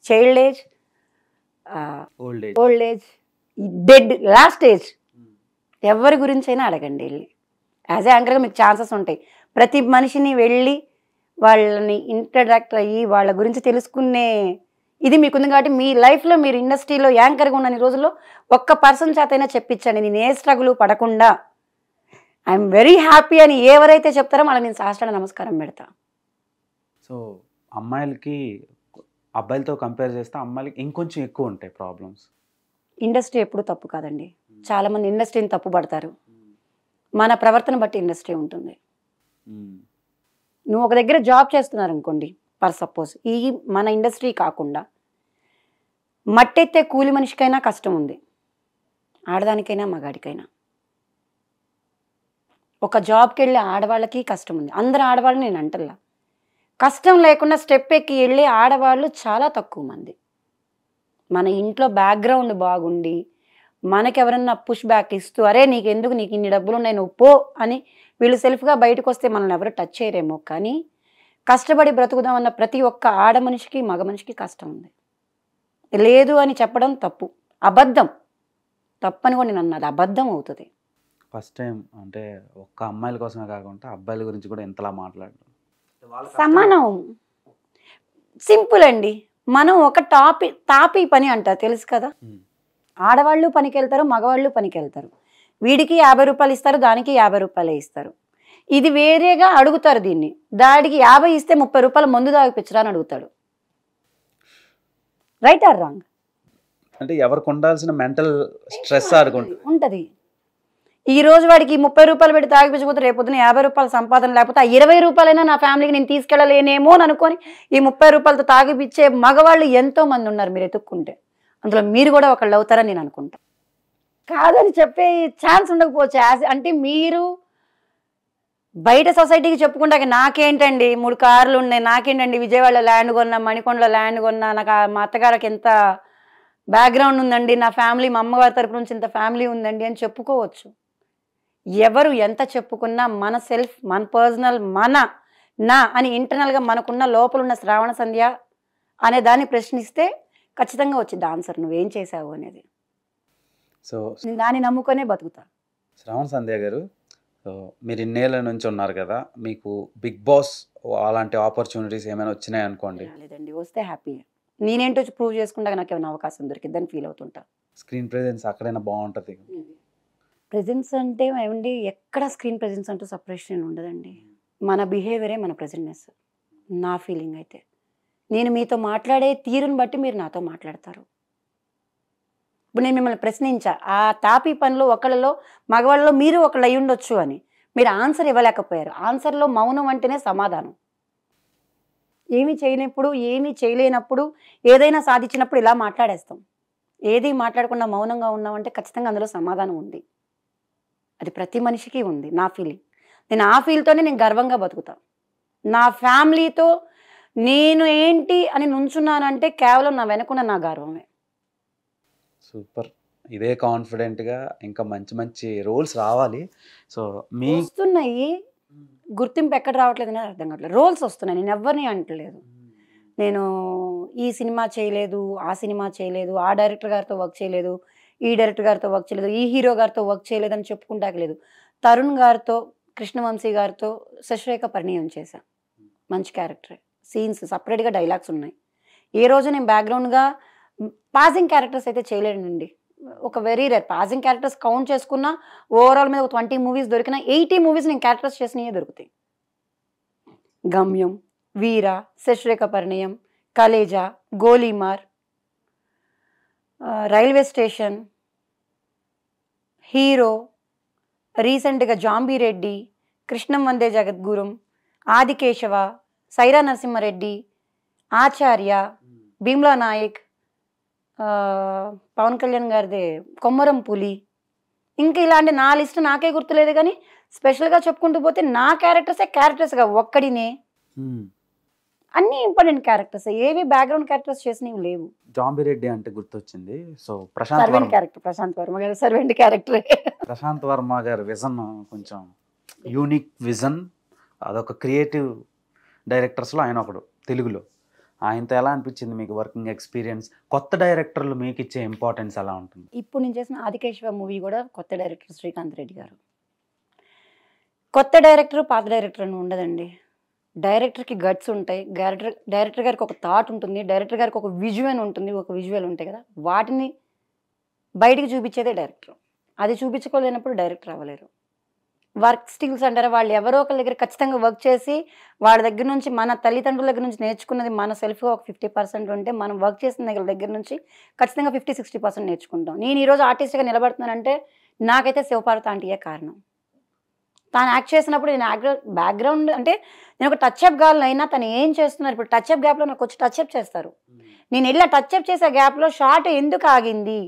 child age old age dead last age hmm. ఎవరి గురించి అయినా అడగండి వెళ్ళి యాజ్ ఏ యాంకర్గా మీకు ఛాన్సెస్ ఉంటాయి ప్రతి మనిషిని వెళ్ళి వాళ్ళని ఇంటరాక్ట్ అయ్యి వాళ్ళ గురించి తెలుసుకునే ఇది మీకుంది కాబట్టి మీ లైఫ్లో మీరు ఇండస్ట్రీలో యాంకర్గా ఉన్న రోజుల్లో ఒక్క పర్సన్ చేతైనా చెప్పించండి నేను ఏ స్ట్రగుల్ పడకుండా ఐఎమ్ వెరీ హ్యాపీ అని ఎవరైతే చెప్తారో వాళ్ళని నేను సాష్టాంగ నమస్కారం పెడతా సో అమ్మాయిలకి అబ్బాయిలతో కంపేర్ చేస్తే అమ్మాయిలకి ఇంకొంచెం ఎక్కువ ఉంటాయి ప్రాబ్లమ్స్ ఇండస్ట్రీ ఎప్పుడు తప్పు కాదండి hmm. చాలామంది ఇండస్ట్రీని తప్పు పడతారు hmm. మన ప్రవర్తన బట్టి ఇండస్ట్రీ ఉంటుంది hmm. నువ్వు ఒక దగ్గర జాబ్ చేస్తున్నారు అనుకోండి పర్ సపోజ్ ఈ మన ఇండస్ట్రీ కాకుండా మట్టెత్తే కూలి మనిషికైనా కష్టం ఉంది ఆడదానికైనా మగాడికైనా ఒక జాబ్కి వెళ్ళే ఆడవాళ్ళకి కష్టం ఉంది అందరు ఆడవాళ్ళని నేను అంటల్లా కష్టం లేకుండా స్టెప్ ఎక్కి వెళ్ళి ఆడవాళ్ళు చాలా తక్కువ మంది మన ఇంట్లో బ్యాక్గ్రౌండ్ బాగుండి మనకి ఎవరన్నా పుష్ బ్యాక్ ఇస్తూ అరే నీకు ఎందుకు నీకు ఇన్ని డబ్బులు ఉన్నాయి నువ్వు పో అని వీళ్ళు సెల్ఫ్గా బయటకు వస్తే మనల్ని ఎవరు టచ్ చేయరేమో కానీ కష్టపడి బ్రతుకుదాం అన్న ప్రతి ఒక్క ఆడ మనిషికి మగ మనిషికి కష్టం ఉంది లేదు అని చెప్పడం తప్పు అబద్ధం తప్పని కూడా నేను అన్నది అబద్ధం అవుతుంది ఫస్ట్ టైం అంటే ఒక్క అమ్మాయిల కోసమే కాకుండా అబ్బాయిల గురించి కూడా ఇంతలా మాట్లాడడం సమానం సింపుల్ అండి మనం ఒక టాపి తాపి పని అంట తెలుసు కదా ఆడవాళ్ళు పనికి వెళ్తారు మగవాళ్ళు పనికి వెళ్తారు వీడికి యాభై రూపాయలు ఇస్తారు దానికి యాభై రూపాయలే ఇస్తారు ఇది వేరేగా అడుగుతారు దీన్ని దాడికి యాభై ఇస్తే ముప్పై రూపాయలు మందు దాగిపించరా అని అడుగుతాడు రైట్ ఆర్ రాంగ్ అంటే ఎవరికి ఉండాల్సిన మెంటల్ స్ట్రెస్ ఉంటుంది ఈ రోజు వాడికి ముప్పై రూపాయలు పెట్టి తాగిపించకపోతే రేపొద్దున యాభై రూపాయల సంపాదన లేకపోతే ఆ ఇరవై రూపాయలైనా నా ఫ్యామిలీకి నేను తీసుకెళ్ళలేనేమో అని అనుకొని ఈ ముప్పై రూపాయలతో తాగిపించే మగవాళ్ళు ఎంతో మంది ఉన్నారు మీరు ఎత్తుక్కుంటే అందులో మీరు కూడా ఒకళ్ళు అవుతారని నేను అనుకుంటాను కాదని చెప్పే ఛాన్స్ ఉండకపోవచ్చు యాజ్ అంటే మీరు బయట సొసైటీకి చెప్పుకుంటా నాకేంటండి మూడు కార్లు ఉన్నాయి నాకేంటండి విజయవాడ ల్యాండ్ కొన్నా మణికొండలో ల్యాండ్ కొన్నా నాకు మా అత్తగారికి ఎంత బ్యాక్గ్రౌండ్ ఉందండి నా ఫ్యామిలీ మా అమ్మగారి తరపు నుంచి ఇంత ఫ్యామిలీ ఉందండి అని చెప్పుకోవచ్చు ఎవరు ఎంత చెప్పుకున్నా మన సెల్ఫ్ మన పర్సనల్ మన నా అని ఇంటర్నల్గా మనకున్న లోపలున్న శ్రావణ సంధ్య అనే దాన్ని ప్రశ్నిస్తే ఖచ్చితంగా వచ్చింది ఆన్సర్ నువ్వేం చేసావు అనేది సో దాన్ని నమ్ముకొనే బతుకుతా శ్రావణ సంధ్య గారు సో మీరు ఇన్నేళ్ళ నుంచి ఉన్నారు కదా మీకు బిగ్ బాస్ అలాంటి ఆపర్చునిటీస్ ఏమైనా వచ్చినాయి అనుకోండి లేదండి వస్తే హ్యాపీ నేనేంటో ప్రూవ్ చేసుకుంటా నాకు ఏమైనా అవకాశం దొరికిద్దని ఫీల్ అవుతుంటా స్క్రీన్ ప్రెజెన్స్ అక్కడైనా బాగుంటుంది ప్రజెన్స్ అంటే ఏమండి ఎక్కడ స్క్రీన్ ప్రజెన్స్ అంటూ సపరేషన్ ఉండదండి hmm. మన బిహేవియరే మన ప్రజెంట్నెస్ నా ఫీలింగ్ అయితే నేను మీతో మాట్లాడే తీరుని బట్టి మీరు నాతో మాట్లాడతారు ఇప్పుడు నేను మిమ్మల్ని ప్రశ్నించా ఆ తాపీ పనిలో ఒకళ్ళలో మగవాళ్ళలో మీరు ఒకళ్ళు అయి ఉండొచ్చు అని మీరు ఆన్సర్ ఇవ్వలేకపోయారు ఆన్సర్లో మౌనం అంటేనే సమాధానం ఏమి చేయనప్పుడు ఏమి చేయలేనప్పుడు ఏదైనా సాధించినప్పుడు ఇలా మాట్లాడేస్తాం ఏది మాట్లాడకుండా మౌనంగా ఉన్నామంటే ఖచ్చితంగా అందులో సమాధానం ఉంది అది ప్రతి మనిషికి ఉంది నా ఫీలింగ్ నేను ఆ ఫీల్తోనే నేను గర్వంగా బతుకుతాను నా ఫ్యామిలీతో నేను ఏంటి అని నుంచున్నానంటే కేవలం నా వెనుకున్న నా గర్వమే సూపర్ ఇదే కాన్ఫిడెంట్గా ఇంకా మంచి మంచి రోల్స్ రావాలి సో మీ వస్తున్నాయి గుర్తింపు ఎక్కడ రావట్లేదు అనేది అర్థం కావట్లేదు రోల్స్ వస్తున్నాయి నేను ఎవరిని అంటలేదు hmm. నేను ఈ సినిమా చేయలేదు ఆ సినిమా చేయలేదు ఆ డైరెక్టర్ గారితో వర్క్ చేయలేదు ఈ డైరెక్టర్ గారితో వర్క్ చేయలేదు ఈ హీరో గారితో వర్క్ చేయలేదని లేదు తరుణ్ గారితో కృష్ణవంశీ గారితో శశిరేఖ పరిణయం చేశా మంచి క్యారెక్టర్ సీన్స్ సపరేట్గా డైలాగ్స్ ఉన్నాయి ఏ రోజు నేను బ్యాక్గ్రౌండ్గా పాసింగ్ క్యారెక్టర్స్ అయితే చేయలేనండి ఒక very rare passing characters count చేసుకున్న ఓవరాల్ మీద ఒక ట్వంటీ మూవీస్ దొరికిన ఎయిటీ మూవీస్ నేను క్యారెక్టర్స్ చేసినవి దొరుకుతాయి Gamyam Veera Sasirekha Parinayam Khaleja Golimaar railway station hero రీసెంట్గా రెడ్డి కృష్ణం వందే జగద్గురం ఆదికేశవ సైరా నరసింహారెడ్డి ఆచార్య భీమ్లా నాయక్ పవన్ కళ్యాణ్ గారిదే కొమ్మరం పులి ఇంకా ఇలాంటి నా లిస్ట్ నాకే గుర్తులేదు కానీ స్పెషల్గా చెప్పుకుంటూ పోతే నా క్యారెక్టర్సే క్యారెక్టర్స్గా ఒక్కడినే అన్నీ ఇంపార్టెంట్ క్యారెక్టర్స్ ఏవి బ్యాక్గ్రౌండ్ క్యారెక్టర్స్ చేసినవి లేవు జాంబిరెడ్డి అంటే గుర్తొచ్చింది సో ప్రశాంత్ వర్మ క్యారెక్టర్ ప్రశాంత్ వర్మ గారు సర్వెంట్ క్యారెక్టర్ ప్రశాంత్ వర్మ గారి విజన్ కొంచెం యూనిక్ విజన్ అదొక క్రియేటివ్ డైరెక్టర్స్లో ఆయన ఒకడు తెలుగులో ఆయనతో ఎలా అనిపించింది మీకు వర్కింగ్ ఎక్స్పీరియన్స్ కొత్త డైరెక్టర్లు మీకు ఇచ్చే ఇంపార్టెన్స్ ఎలా ఉంటుంది ఇప్పుడు నేను చేసిన ఆదికేశ్వర మూవీ కూడా కొత్త డైరెక్టర్ శ్రీకాంత్ రెడ్డి గారు కొత్త డైరెక్టర్ పాత డైరెక్టర్ అని ఉండదండి డైరెక్టర్కి గట్స్ ఉంటాయి డైరెక్టర్ డైరెక్టర్ గారికి ఒక థాట్ ఉంటుంది డైరెక్టర్ గారికి ఒక విజువల్ ఉంటుంది ఒక విజువల్ ఉంటాయి కదా వాటిని బయటికి చూపించేదే డైరెక్టర్ అది చూపించుకోలేనప్పుడు డైరెక్టర్ అవ్వలేరు వర్క్ స్టిల్స్ అంటారు వాళ్ళు ఎవరో ఒకరి దగ్గర ఖచ్చితంగా వర్క్ చేసి వాళ్ళ దగ్గర నుంచి మన తల్లిదండ్రుల దగ్గర నుంచి నేర్చుకున్నది మన సెల్ఫ్గా ఒక ఫిఫ్టీ పర్సెంట్ ఉంటే మనం వర్క్ చేసిన దగ్గర దగ్గర నుంచి ఖచ్చితంగా ఫిఫ్టీ సిక్స్టీ పర్సెంట్ నేర్చుకుంటాం నేను ఈరోజు ఆర్టిస్ట్గా నిలబడుతున్నానంటే నాకైతే శివపార్వత ఆంటీయే కారణం తాను యాక్ట్ చేసినప్పుడు నేను బ్యాక్గ్రౌండ్ అంటే నేను ఒక టచ్అప్ గాల్లో అయినా తను ఏం చేస్తున్నారు ఇప్పుడు టచ్అప్ గ్యాప్లో నాకు వచ్చి టచ్అప్ చేస్తారు నేను ఇలా టచ్అప్ చేసే గ్యాప్లో షార్ట్ ఎందుకు ఆగింది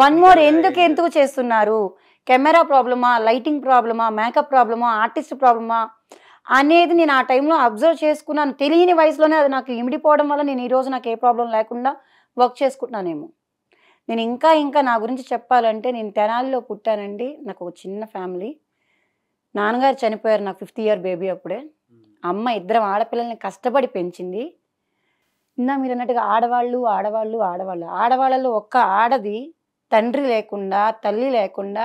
వన్ మోర్ ఎందుకు ఎందుకు చేస్తున్నారు కెమెరా ప్రాబ్లమా లైటింగ్ ప్రాబ్లమా మేకప్ ప్రాబ్లమా ఆర్టిస్ట్ ప్రాబ్లమా అనేది నేను ఆ టైంలో అబ్జర్వ్ చేసుకున్నాను తెలియని వయసులోనే అది నాకు ఇమిడిపోవడం వల్ల నేను ఈరోజు నాకు ఏ ప్రాబ్లం లేకుండా వర్క్ చేసుకుంటున్నానేమో నేను ఇంకా ఇంకా నా గురించి చెప్పాలంటే నేను తెనాలిలో పుట్టానండి నాకు ఒక చిన్న ఫ్యామిలీ నాన్నగారు చనిపోయారు నాకు ఫిఫ్త్ ఇయర్ బేబీ అప్పుడే అమ్మ ఇద్దరం ఆడపిల్లల్ని కష్టపడి పెంచింది ఇందా మీరు అన్నట్టుగా ఆడవాళ్ళు ఆడవాళ్ళు ఆడవాళ్ళు ఆడవాళ్ళలో ఒక్క ఆడది తండ్రి లేకుండా తల్లి లేకుండా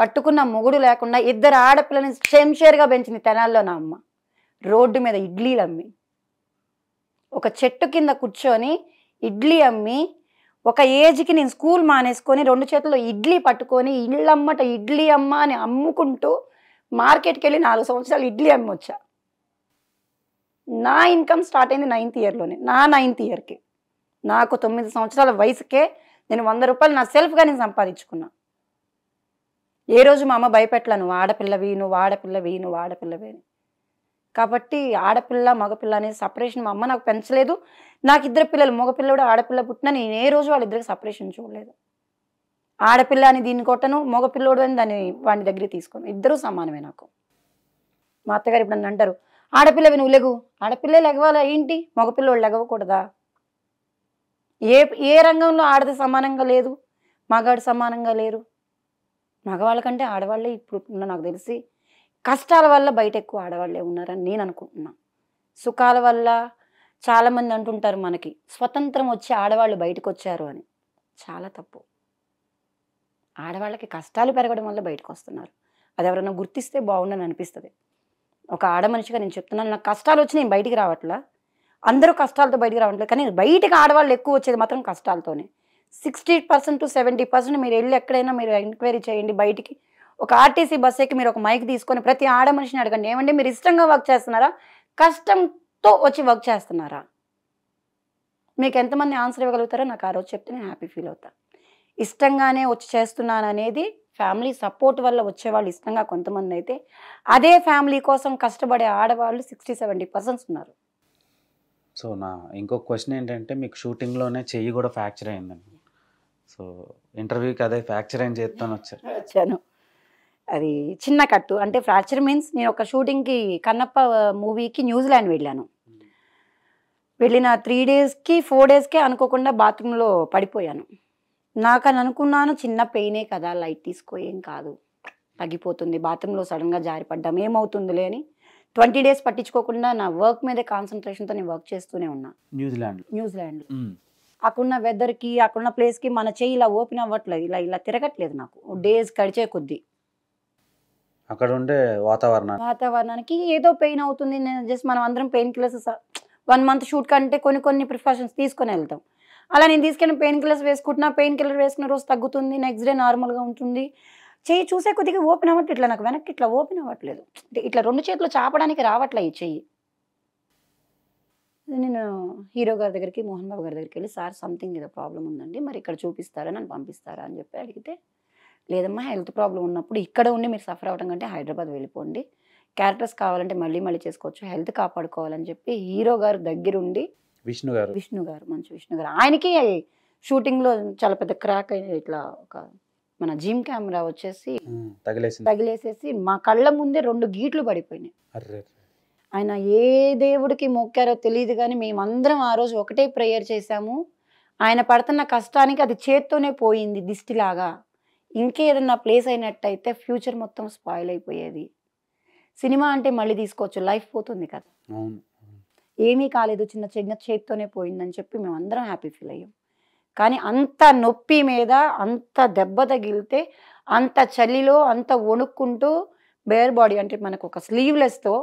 కట్టుకున్న మొగుడు లేకుండా ఇద్దరు ఆడపిల్లని షేమ్షేర్గా పెంచింది తెనాల్లో నా అమ్మ రోడ్డు మీద ఇడ్లీలు అమ్మి ఒక చెట్టు కింద కూర్చొని ఇడ్లీ అమ్మి ఒక ఏజ్కి నేను స్కూల్ మానేసుకొని రెండు చేతుల్లో ఇడ్లీ పట్టుకొని ఇళ్ళమ్మట ఇడ్లీ అమ్మ అని అమ్ముకుంటూ మార్కెట్కి వెళ్ళి నాలుగు సంవత్సరాలు ఇడ్లీ అమ్మొచ్చా నా ఇన్కమ్ స్టార్ట్ అయింది నైన్త్ ఇయర్లోనే నా నైన్త్ ఇయర్కి నాకు తొమ్మిది సంవత్సరాల వయసుకే నేను వంద రూపాయలు నా సెల్ఫ్గా నేను సంపాదించుకున్నా ఏ రోజు మా అమ్మ భయపెట్టలేను ఆడపిల్ల ఆడపిల్లవి నువ్వు ఆడపిల్లవి నువ్వు ఆడపిల్లవి అని కాబట్టి ఆడపిల్ల మగపిల్ల అనేది సపరేషన్ మా అమ్మ నాకు పెంచలేదు నాకు ఇద్దరు పిల్లలు మగపిల్ల కూడా ఆడపిల్ల పుట్టినా నేను ఏ రోజు వాళ్ళిద్దరికి సపరేషన్ చూడలేదు ఆడపిల్ల అని దీన్ని కొట్టను మగపిల్లోడు అని దాన్ని వాడి దగ్గరికి తీసుకోను ఇద్దరూ సమానమే నాకు మా అత్తగారు ఇప్పుడు నన్ను అంటారు ఆడపిల్లవి నువ్వు లెగు ఆడపిల్ల లెగవాలా ఏంటి మగపిల్లోడు లెగవకూడదా ఏ ఏ రంగంలో ఆడది సమానంగా లేదు మగాడు సమానంగా లేరు మగవాళ్ళకంటే ఆడవాళ్ళే ఇప్పుడు ఉన్న నాకు తెలిసి కష్టాల వల్ల బయట ఎక్కువ ఆడవాళ్ళే ఉన్నారని నేను అనుకుంటున్నా సుఖాల వల్ల చాలామంది అంటుంటారు మనకి స్వతంత్రం వచ్చి ఆడవాళ్ళు బయటకు వచ్చారు అని చాలా తప్పు ఆడవాళ్ళకి కష్టాలు పెరగడం వల్ల బయటకు వస్తున్నారు అది ఎవరైనా గుర్తిస్తే బాగుండని అనిపిస్తుంది ఒక ఆడ మనిషిగా నేను చెప్తున్నాను నాకు కష్టాలు వచ్చి నేను బయటికి రావట్లా అందరూ కష్టాలతో బయటికి రావట్లేదు కానీ బయటకు ఆడవాళ్ళు ఎక్కువ వచ్చేది మాత్రం కష్టాలతోనే sixty percent to seventy percent మీరు వెళ్ళి ఎక్కడైనా మీరు ఎంక్వైరీ చేయండి బయటికి ఒక ఆర్టీసీ బస్ ఎక్కి మీరు ఒక మైక్ తీసుకొని ప్రతి ఆడ మనిషిని అడగండి ఏమంటే మీరు ఇష్టంగా వర్క్ చేస్తున్నారా కష్టంతో వచ్చి వర్క్ చేస్తున్నారా మీకు ఎంతమంది ఆన్సర్ ఇవ్వగలుగుతారో నాకు ఆ రోజు చెప్తే నేను హ్యాపీ ఫీల్ అవుతాను ఇష్టంగానే వచ్చి చేస్తున్నాను అనేది ఫ్యామిలీ సపోర్ట్ వల్ల వచ్చేవాళ్ళు ఇష్టంగా కొంతమంది అయితే అదే ఫ్యామిలీ కోసం కష్టపడే ఆడవాళ్ళు సిక్స్టీ సెవెంటీ పర్సెంట్స్ ఉన్నారు సో నా ఇంకో క్వశ్చన్ ఏంటంటే మీకు షూటింగ్లోనే చెయ్యి కూడా ఫ్రాక్చర్ అయిందండి సో ఇంటర్వ్యూకి అదే ఫ్రాక్చర్ అయిన చేస్తాను వచ్చారు వచ్చాను అది చిన్న కట్టు అంటే ఫ్రాక్చర్ మీన్స్ నేను ఒక షూటింగ్కి కన్నప్ప మూవీకి న్యూజిలాండ్ వెళ్ళాను వెళ్ళిన త్రీ డేస్కి ఫోర్ డేస్కే అనుకోకుండా బాత్రూంలో పడిపోయాను నాకు అని అనుకున్నాను చిన్న పెయినే కదా లైట్ తీసుకో ఏం కాదు తగ్గిపోతుంది బాత్రూంలో సడన్గా జారిపడ్డాం ఏమవుతుందిలే అని ట్వంటీ డేస్ పట్టించుకోకుండా నా వర్క్ మీద కాన్సన్ట్రేషన్తో నేను వర్క్ చేస్తూనే ఉన్నా న్యూజిలాండ్ న్యూజిలాండ్ అక్కడున్న వెదర్కి అక్కడున్న ప్లేస్కి మన చేయి ఇలా ఓపెన్ అవ్వట్లేదు ఇలా ఇలా తిరగట్లేదు నాకు డేస్ గడిచే కొద్ది అక్కడ ఉండే వాతావరణం వాతావరణానికి ఏదో పెయిన్ అవుతుంది నేను జస్ట్ మనం అందరం pain killers one month shoot కంటే కొన్ని కొన్ని ప్రికాషన్స్ తీసుకొని వెళ్తాం అలా నేను తీసుకెళ్ళిన పెయిన్ కిల్లర్స్ వేసుకుంటున్నా పెయిన్ కిల్లర్ వేసుకున్న రోజు తగ్గుతుంది నెక్స్ట్ డే నార్మల్గా ఉంటుంది చెయ్యి చూసే కొద్దిగా ఓపెన్ అవ్వట్లు ఇట్లా నాకు వెనక్కి ఇట్లా ఓపెన్ అవ్వట్లేదు ఇట్లా రెండు చేతులు చాపడానికి రావట్లే ఈ చెయ్యి నేను హీరో గారి దగ్గరికి మోహన్ బాబు గారి దగ్గరికి వెళ్ళి సార్ సంథింగ్ ఏదో ప్రాబ్లం ఉందండి మరి ఇక్కడ చూపిస్తారా నన్ను పంపిస్తారా అని చెప్పి అడిగితే లేదమ్మా హెల్త్ ప్రాబ్లం ఉన్నప్పుడు ఇక్కడ ఉండి మీరు సఫర్ అవ్వడం కంటే హైదరాబాద్ వెళ్ళిపోండి క్యారెక్టర్స్ కావాలంటే మళ్ళీ మళ్ళీ చేసుకోవచ్చు హెల్త్ కాపాడుకోవాలని చెప్పి హీరో గారు దగ్గరుండి విష్ణు గారు విష్ణు గారు మంచి విష్ణు గారు ఆయనకి షూటింగ్లో చాలా పెద్ద క్రాక్ అయిన ఇట్లా ఒక మన జిమ్ కెమెరా వచ్చేసి తగిలేసి తగిలేసేసి మా కళ్ళ ముందే రెండు గీట్లు పడిపోయినాయి ఆయన ఏ దేవుడికి మొక్కారో తెలియదు కానీ మేమందరం ఆ రోజు ఒకటే ప్రేయర్ చేశాము ఆయన పడుతున్న కష్టానికి అది చేత్తోనే పోయింది దిష్టిలాగా ఇంకేదన్నా ప్లేస్ అయినట్టయితే ఫ్యూచర్ మొత్తం స్పాయిల్ అయిపోయేది సినిమా అంటే మళ్ళీ తీసుకోవచ్చు లైఫ్ పోతుంది కదా ఏమీ కాలేదు చిన్న చిన్న చేతితోనే పోయిందని చెప్పి మేము అందరం హ్యాపీ ఫీల్ అయ్యాం కానీ అంత నొప్పి మీద అంత దెబ్బ తగిలితే అంత చలిలో అంత వణుక్కుంటూ బేర్ బాడీ అంటే మనకు ఒక స్లీవ్లెస్తో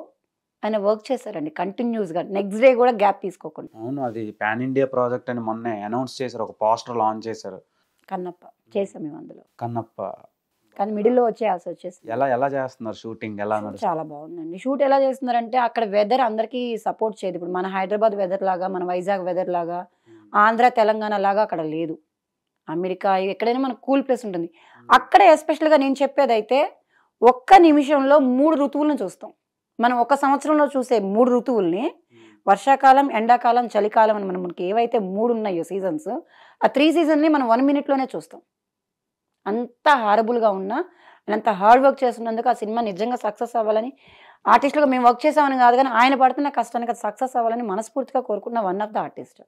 ఆయన వర్క్ చేశారండి కంటిన్యూస్గా నెక్స్ట్ డే కూడా గ్యాప్ తీసుకోకుండా అవును అది పాన్ ఇండియా ప్రాజెక్ట్ అని మొన్న అనౌన్స్ చేశారు ఒక పోస్టర్ లాంచ్ చేశారు కన్నప్ప చేసాం మేము అందులో కన్నప్ప కానీ మిడిల్లో వచ్చేయాల్సి వచ్చేసి ఎలా ఎలా చేస్తున్నారు షూటింగ్ ఎలా చాలా బాగుందండి షూట్ ఎలా చేస్తున్నారంటే అక్కడ వెదర్ అందరికీ సపోర్ట్ చేయదు ఇప్పుడు మన హైదరాబాద్ వెదర్ లాగా మన వైజాగ్ వెదర్ లాగా ఆంధ్ర తెలంగాణ లాగా అక్కడ లేదు అమెరికా ఎక్కడైనా మనకు కూల్ ప్లేస్ ఉంటుంది అక్కడ ఎస్పెషల్గా నేను చెప్పేది అయితే ఒక్క నిమిషంలో మూడు ఋతువులను చూస్తాం మనం ఒక సంవత్సరంలో చూసే మూడు ఋతువుల్ని వర్షాకాలం ఎండాకాలం చలికాలం అని మనం మనకి ఏవైతే మూడు ఉన్నాయో సీజన్స్ ఆ త్రీ సీజన్ని మనం వన్ మినిట్లోనే చూస్తాం అంత హారబుల్గా ఉన్నా ఆయన అంత హార్డ్ వర్క్ చేస్తున్నందుకు ఆ సినిమా నిజంగా సక్సెస్ అవ్వాలని ఆర్టిస్టులుగా మేము వర్క్ చేసామని కాదు కానీ ఆయన పడుతున్న కష్టానికి అది సక్సెస్ అవ్వాలని మనస్ఫూర్తిగా కోరుకున్న వన్ ఆఫ్ ద ఆర్టిస్ట్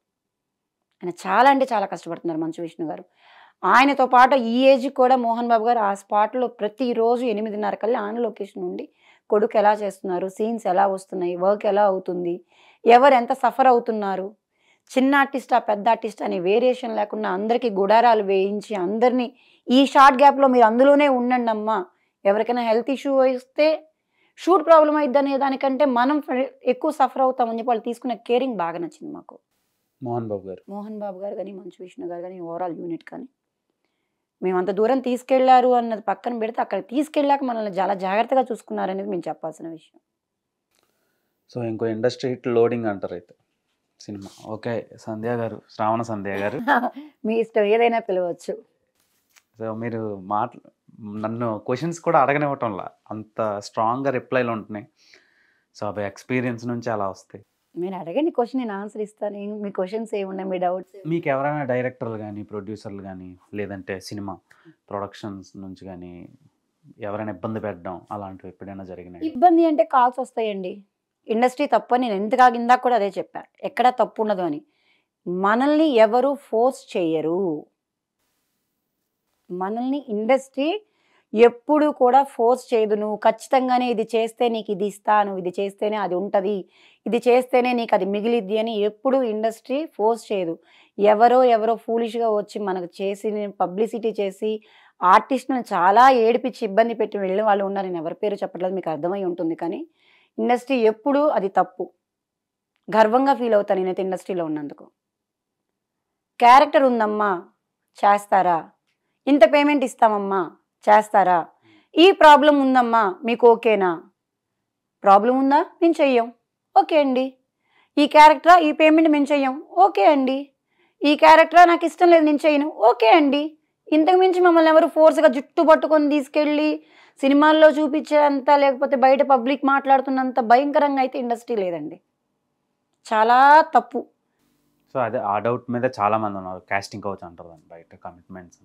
ఆయన చాలా అంటే చాలా కష్టపడుతున్నారు మంచు విష్ణు గారు ఆయనతో పాటు ఈ ఏజ్కి కూడా మోహన్ బాబు గారు ఆ స్పాట్లో ప్రతిరోజు ఎనిమిదిన్నర కల్లా ఆన్ లొకేషన్ ఉండి కొడుకు ఎలా చేస్తున్నారు సీన్స్ ఎలా వస్తున్నాయి వర్క్ ఎలా అవుతుంది ఎవరు ఎంత సఫర్ అవుతున్నారు చిన్న ఆర్టిస్టా పెద్ద ఆర్టిస్టా అనే వేరియేషన్ లేకుండా అందరికీ గుడారాలు వేయించి అందరినీ ఈ షార్ట్ గ్యాప్లో మీరు అందులోనే ఉండండి అమ్మా ఎవరికైనా హెల్త్ ఇష్యూ వస్తే షూట్ ప్రాబ్లం అయింది అనే దానికంటే మనం ఎక్కువ సఫర్ అవుతామని చెప్పి వాళ్ళు తీసుకున్న కేరింగ్ బాగా నచ్చింది మాకు మోహన్ బాబు గారు మోహన్ బాబు గారు కానీ మంచు విష్ణు గారు కానీ ఓవరాల్ యూనిట్ కానీ మేము అంత దూరం తీసుకెళ్లారు అన్నది పక్కన పెడితే అక్కడ తీసుకెళ్ళాక మనల్ని చాలా జాగ్రత్తగా చూసుకున్నారనేది మేము చెప్పాల్సిన విషయం సో ఇంకో ఇండస్ట్రీ లోడింగ్ అంటారు అయితే సినిమా ఓకే సంధ్య గారు శ్రావణ సంధ్య గారు మీ ఇష్టం ఏదైనా పిలవచ్చు సో మీరు మాట్ నన్ను క్వశ్చన్స్ కూడా అడగనివ్వటంలా అంత స్ట్రాంగ్గా రిప్లైలు ఉంటున్నాయి సో అవి ఎక్స్పీరియన్స్ నుంచి అలా వస్తాయి మీరు అడగండి క్వశ్చన్ నేను ఆన్సర్ ఇస్తాను మీ క్వశ్చన్స్ ఏమున్నాయి మీ డౌట్స్ మీకు ఎవరైనా డైరెక్టర్లు కానీ ప్రొడ్యూసర్లు కానీ లేదంటే సినిమా ప్రొడక్షన్స్ నుంచి కానీ ఎవరైనా ఇబ్బంది పెట్టడం అలాంటివి ఎప్పుడైనా జరిగినాయి ఇబ్బంది అంటే కాల్స్ వస్తాయండి ఇండస్ట్రీ తప్పు నేను ఎంత కాగిందా కూడా అదే చెప్పాను ఎక్కడ తప్పు ఉండదు అని మనల్ని ఎవరు ఫోర్స్ చేయరు మనల్ని ఇండస్ట్రీ ఎప్పుడు కూడా ఫోర్స్ చేయదు నువ్వు ఖచ్చితంగానే ఇది చేస్తే నీకు ఇది ఇస్తాను ఇది చేస్తేనే అది ఉంటుంది ఇది చేస్తేనే నీకు అది మిగిలిద్ది అని ఎప్పుడు ఇండస్ట్రీ ఫోర్స్ చేయదు ఎవరో ఎవరో ఫూలిష్గా వచ్చి మనకు చేసి పబ్లిసిటీ చేసి ఆర్టిస్ట్ను చాలా ఏడిపించి ఇబ్బంది పెట్టి వెళ్ళిన వాళ్ళు ఉన్నారు నేను ఎవరి పేరు చెప్పట్లేదు మీకు అర్థమై ఉంటుంది కానీ ఇండస్ట్రీ ఎప్పుడూ అది తప్పు గర్వంగా ఫీల్ అవుతాను నేనైతే ఇండస్ట్రీలో ఉన్నందుకు క్యారెక్టర్ ఉందమ్మా చేస్తారా ఇంత పేమెంట్ ఇస్తామమ్మా చేస్తారా ఈ ప్రాబ్లం ఉందమ్మా మీకు ఓకేనా ప్రాబ్లం ఉందా మేము చెయ్యం ఓకే అండి ఈ క్యారెక్టరా ఈ పేమెంట్ మేము చెయ్యం ఓకే అండి ఈ క్యారెక్టరా నాకు ఇష్టం లేదు నేను చేయను ఓకే అండి ఇంతకు మించి మమ్మల్ని ఎవరు ఫోర్స్గా జుట్టు పట్టుకొని తీసుకెళ్ళి సినిమాల్లో చూపించేంత లేకపోతే బయట పబ్లిక్ మాట్లాడుతున్నంత భయంకరంగా అయితే ఇండస్ట్రీ లేదండి చాలా తప్పు సో అదే ఆ డౌట్ మీద చాలా మంది ఉన్నారు క్యాస్టింగ్ కోచ్ అంటారు బయట కమిట్మెంట్స్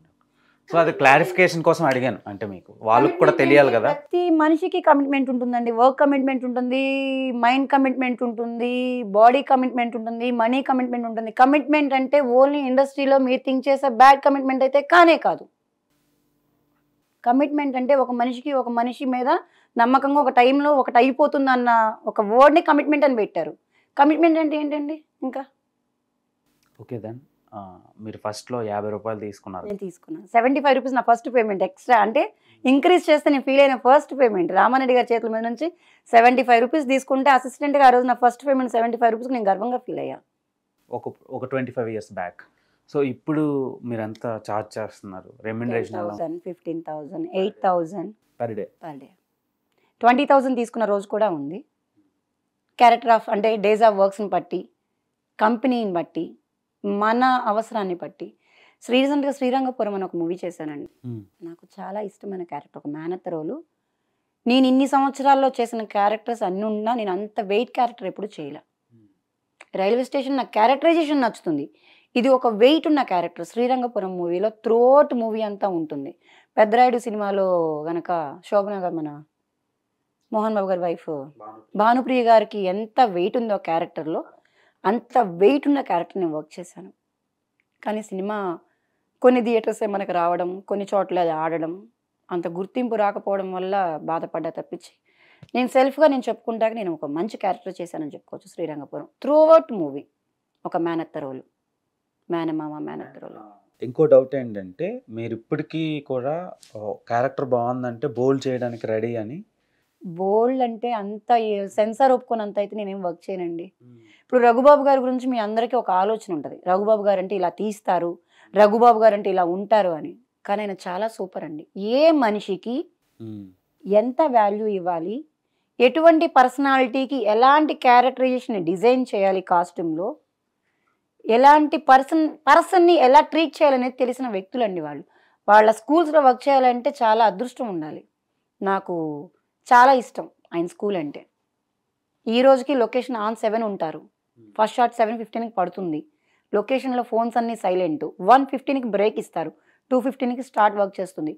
సో అది క్లారిఫికేషన్ కోసం అడిగాను అంటే మీకు వాళ్ళకి కూడా తెలియాలి కదా ప్రతి మనిషికి కమిట్మెంట్ ఉంటుందండి వర్క్ కమిట్మెంట్ ఉంటుంది మైండ్ కమిట్మెంట్ ఉంటుంది బాడీ కమిట్మెంట్ ఉంటుంది మనీ కమిట్మెంట్ ఉంటుంది కమిట్మెంట్ అంటే ఓన్లీ ఇండస్ట్రీలో మీరు థింక్ చేసే బ్యాడ్ కమిట్మెంట్ అయితే కానే కాదు కమిట్మెంట్ అంటే ఒక మనిషికి ఒక మనిషి మీద నమ్మకంగా ఒక టైంలో ఒకటి అయిపోతుంది అన్న ఒక వర్డ్ని కమిట్మెంట్ అని పెట్టారు కమిట్మెంట్ అంటే ఏంటండి ఇంకా ఓకే దాన్ని మీరు ఫస్ట్లో యాభై రూపాయలు తీసుకున్నారు నేను తీసుకున్నాను సెవెంటీ ఫైవ్ రూపీస్ నా ఫస్ట్ పేమెంట్ ఎక్స్ట్రా అంటే ఇంక్రీజ్ చేస్తే నేను ఫీల్ అయిన ఫస్ట్ పేమెంట్ రామారెడ్డి గారి చేతుల మీద నుంచి సెవెంటీ ఫైవ్ రూపీస్ తీసుకుంటే అసిస్టెంట్గా ఆ రోజు నా ఫస్ట్ పేమెంట్ సెవెంటీ ఫైవ్ రూపీస్కి నేను గర్వంగా ఫీల్ అయ్యా ఒక ఒక twenty five years back so ఇప్పుడు మీరంతా ఛార్జ్ చేస్తున్నారు remuneration fifteen thousand eight thousand per day per day twenty thousand తీసుకున్న రోజు కూడా ఉంది క్యారెక్టర్ ఆఫ్ అంటే డేస్ ఆఫ్ వర్క్స్ని బట్టి కంపెనీని బట్టి మన అవసరాన్ని బట్టి శ్రీ రీసెంట్గా శ్రీరంగపురం అని ఒక మూవీ చేశానండి నాకు చాలా ఇష్టమైన క్యారెక్టర్ ఒక మేనత్త రోలు నేను ఇన్ని సంవత్సరాల్లో చేసిన క్యారెక్టర్స్ అన్నీ ఉన్నా నేను అంత వెయిట్ క్యారెక్టర్ ఎప్పుడు చేయలే రైల్వే స్టేషన్ నా క్యారెక్టరైజేషన్ నచ్చుతుంది ఇది ఒక వెయిట్ ఉన్న క్యారెక్టర్ శ్రీరంగపురం మూవీలో త్రోట్ మూవీ అంతా ఉంటుంది పెద్దరాయుడు సినిమాలో గనక శోభన గారు మన మోహన్ బాబు గారి వైఫ్ భానుప్రియ గారికి ఎంత వెయిట్ ఉందో క్యారెక్టర్లో అంత వెయిట్ ఉన్న క్యారెక్టర్ నేను వర్క్ చేశాను కానీ సినిమా కొన్ని థియేటర్సే మనకు రావడం కొన్ని చోట్ల అది ఆడడం అంత గుర్తింపు రాకపోవడం వల్ల బాధపడ్డా తప్పించి నేను సెల్ఫ్గా నేను చెప్పుకుంటాక నేను ఒక మంచి క్యారెక్టర్ చేశానని చెప్పుకోవచ్చు శ్రీరంగపురం త్రూ అవుట్ మూవీ ఒక అత్త రోలు మేనమామ అత్త రోలు ఇంకో డౌట్ ఏంటంటే మీరు ఇప్పటికీ కూడా క్యారెక్టర్ బాగుందంటే బోల్ చేయడానికి రెడీ అని బోల్డ్ అంటే అంత సెన్సార్ ఒప్పుకున్నంత అయితే నేనేం వర్క్ చేయనండి ఇప్పుడు రఘుబాబు గారి గురించి మీ అందరికీ ఒక ఆలోచన ఉంటుంది రఘుబాబు గారు అంటే ఇలా తీస్తారు రఘుబాబు గారు అంటే ఇలా ఉంటారు అని కానీ ఆయన చాలా సూపర్ అండి ఏ మనిషికి ఎంత వాల్యూ ఇవ్వాలి ఎటువంటి పర్సనాలిటీకి ఎలాంటి క్యారెక్టరైజేషన్ డిజైన్ చేయాలి కాస్ట్యూమ్లో ఎలాంటి పర్సన్ పర్సన్ని ఎలా ట్రీట్ చేయాలనేది తెలిసిన వ్యక్తులండి వాళ్ళు వాళ్ళ స్కూల్స్లో వర్క్ చేయాలంటే చాలా అదృష్టం ఉండాలి నాకు చాలా ఇష్టం ఆయన స్కూల్ అంటే ఈ రోజుకి లొకేషన్ ఆన్ సెవెన్ ఉంటారు hmm. ఫస్ట్ షార్ట్ సెవెన్ ఫిఫ్టీన్కి పడుతుంది లొకేషన్లో ఫోన్స్ అన్నీ సైలెంట్ వన్ ఫిఫ్టీన్కి బ్రేక్ ఇస్తారు టూ ఫిఫ్టీన్కి స్టార్ట్ వర్క్ చేస్తుంది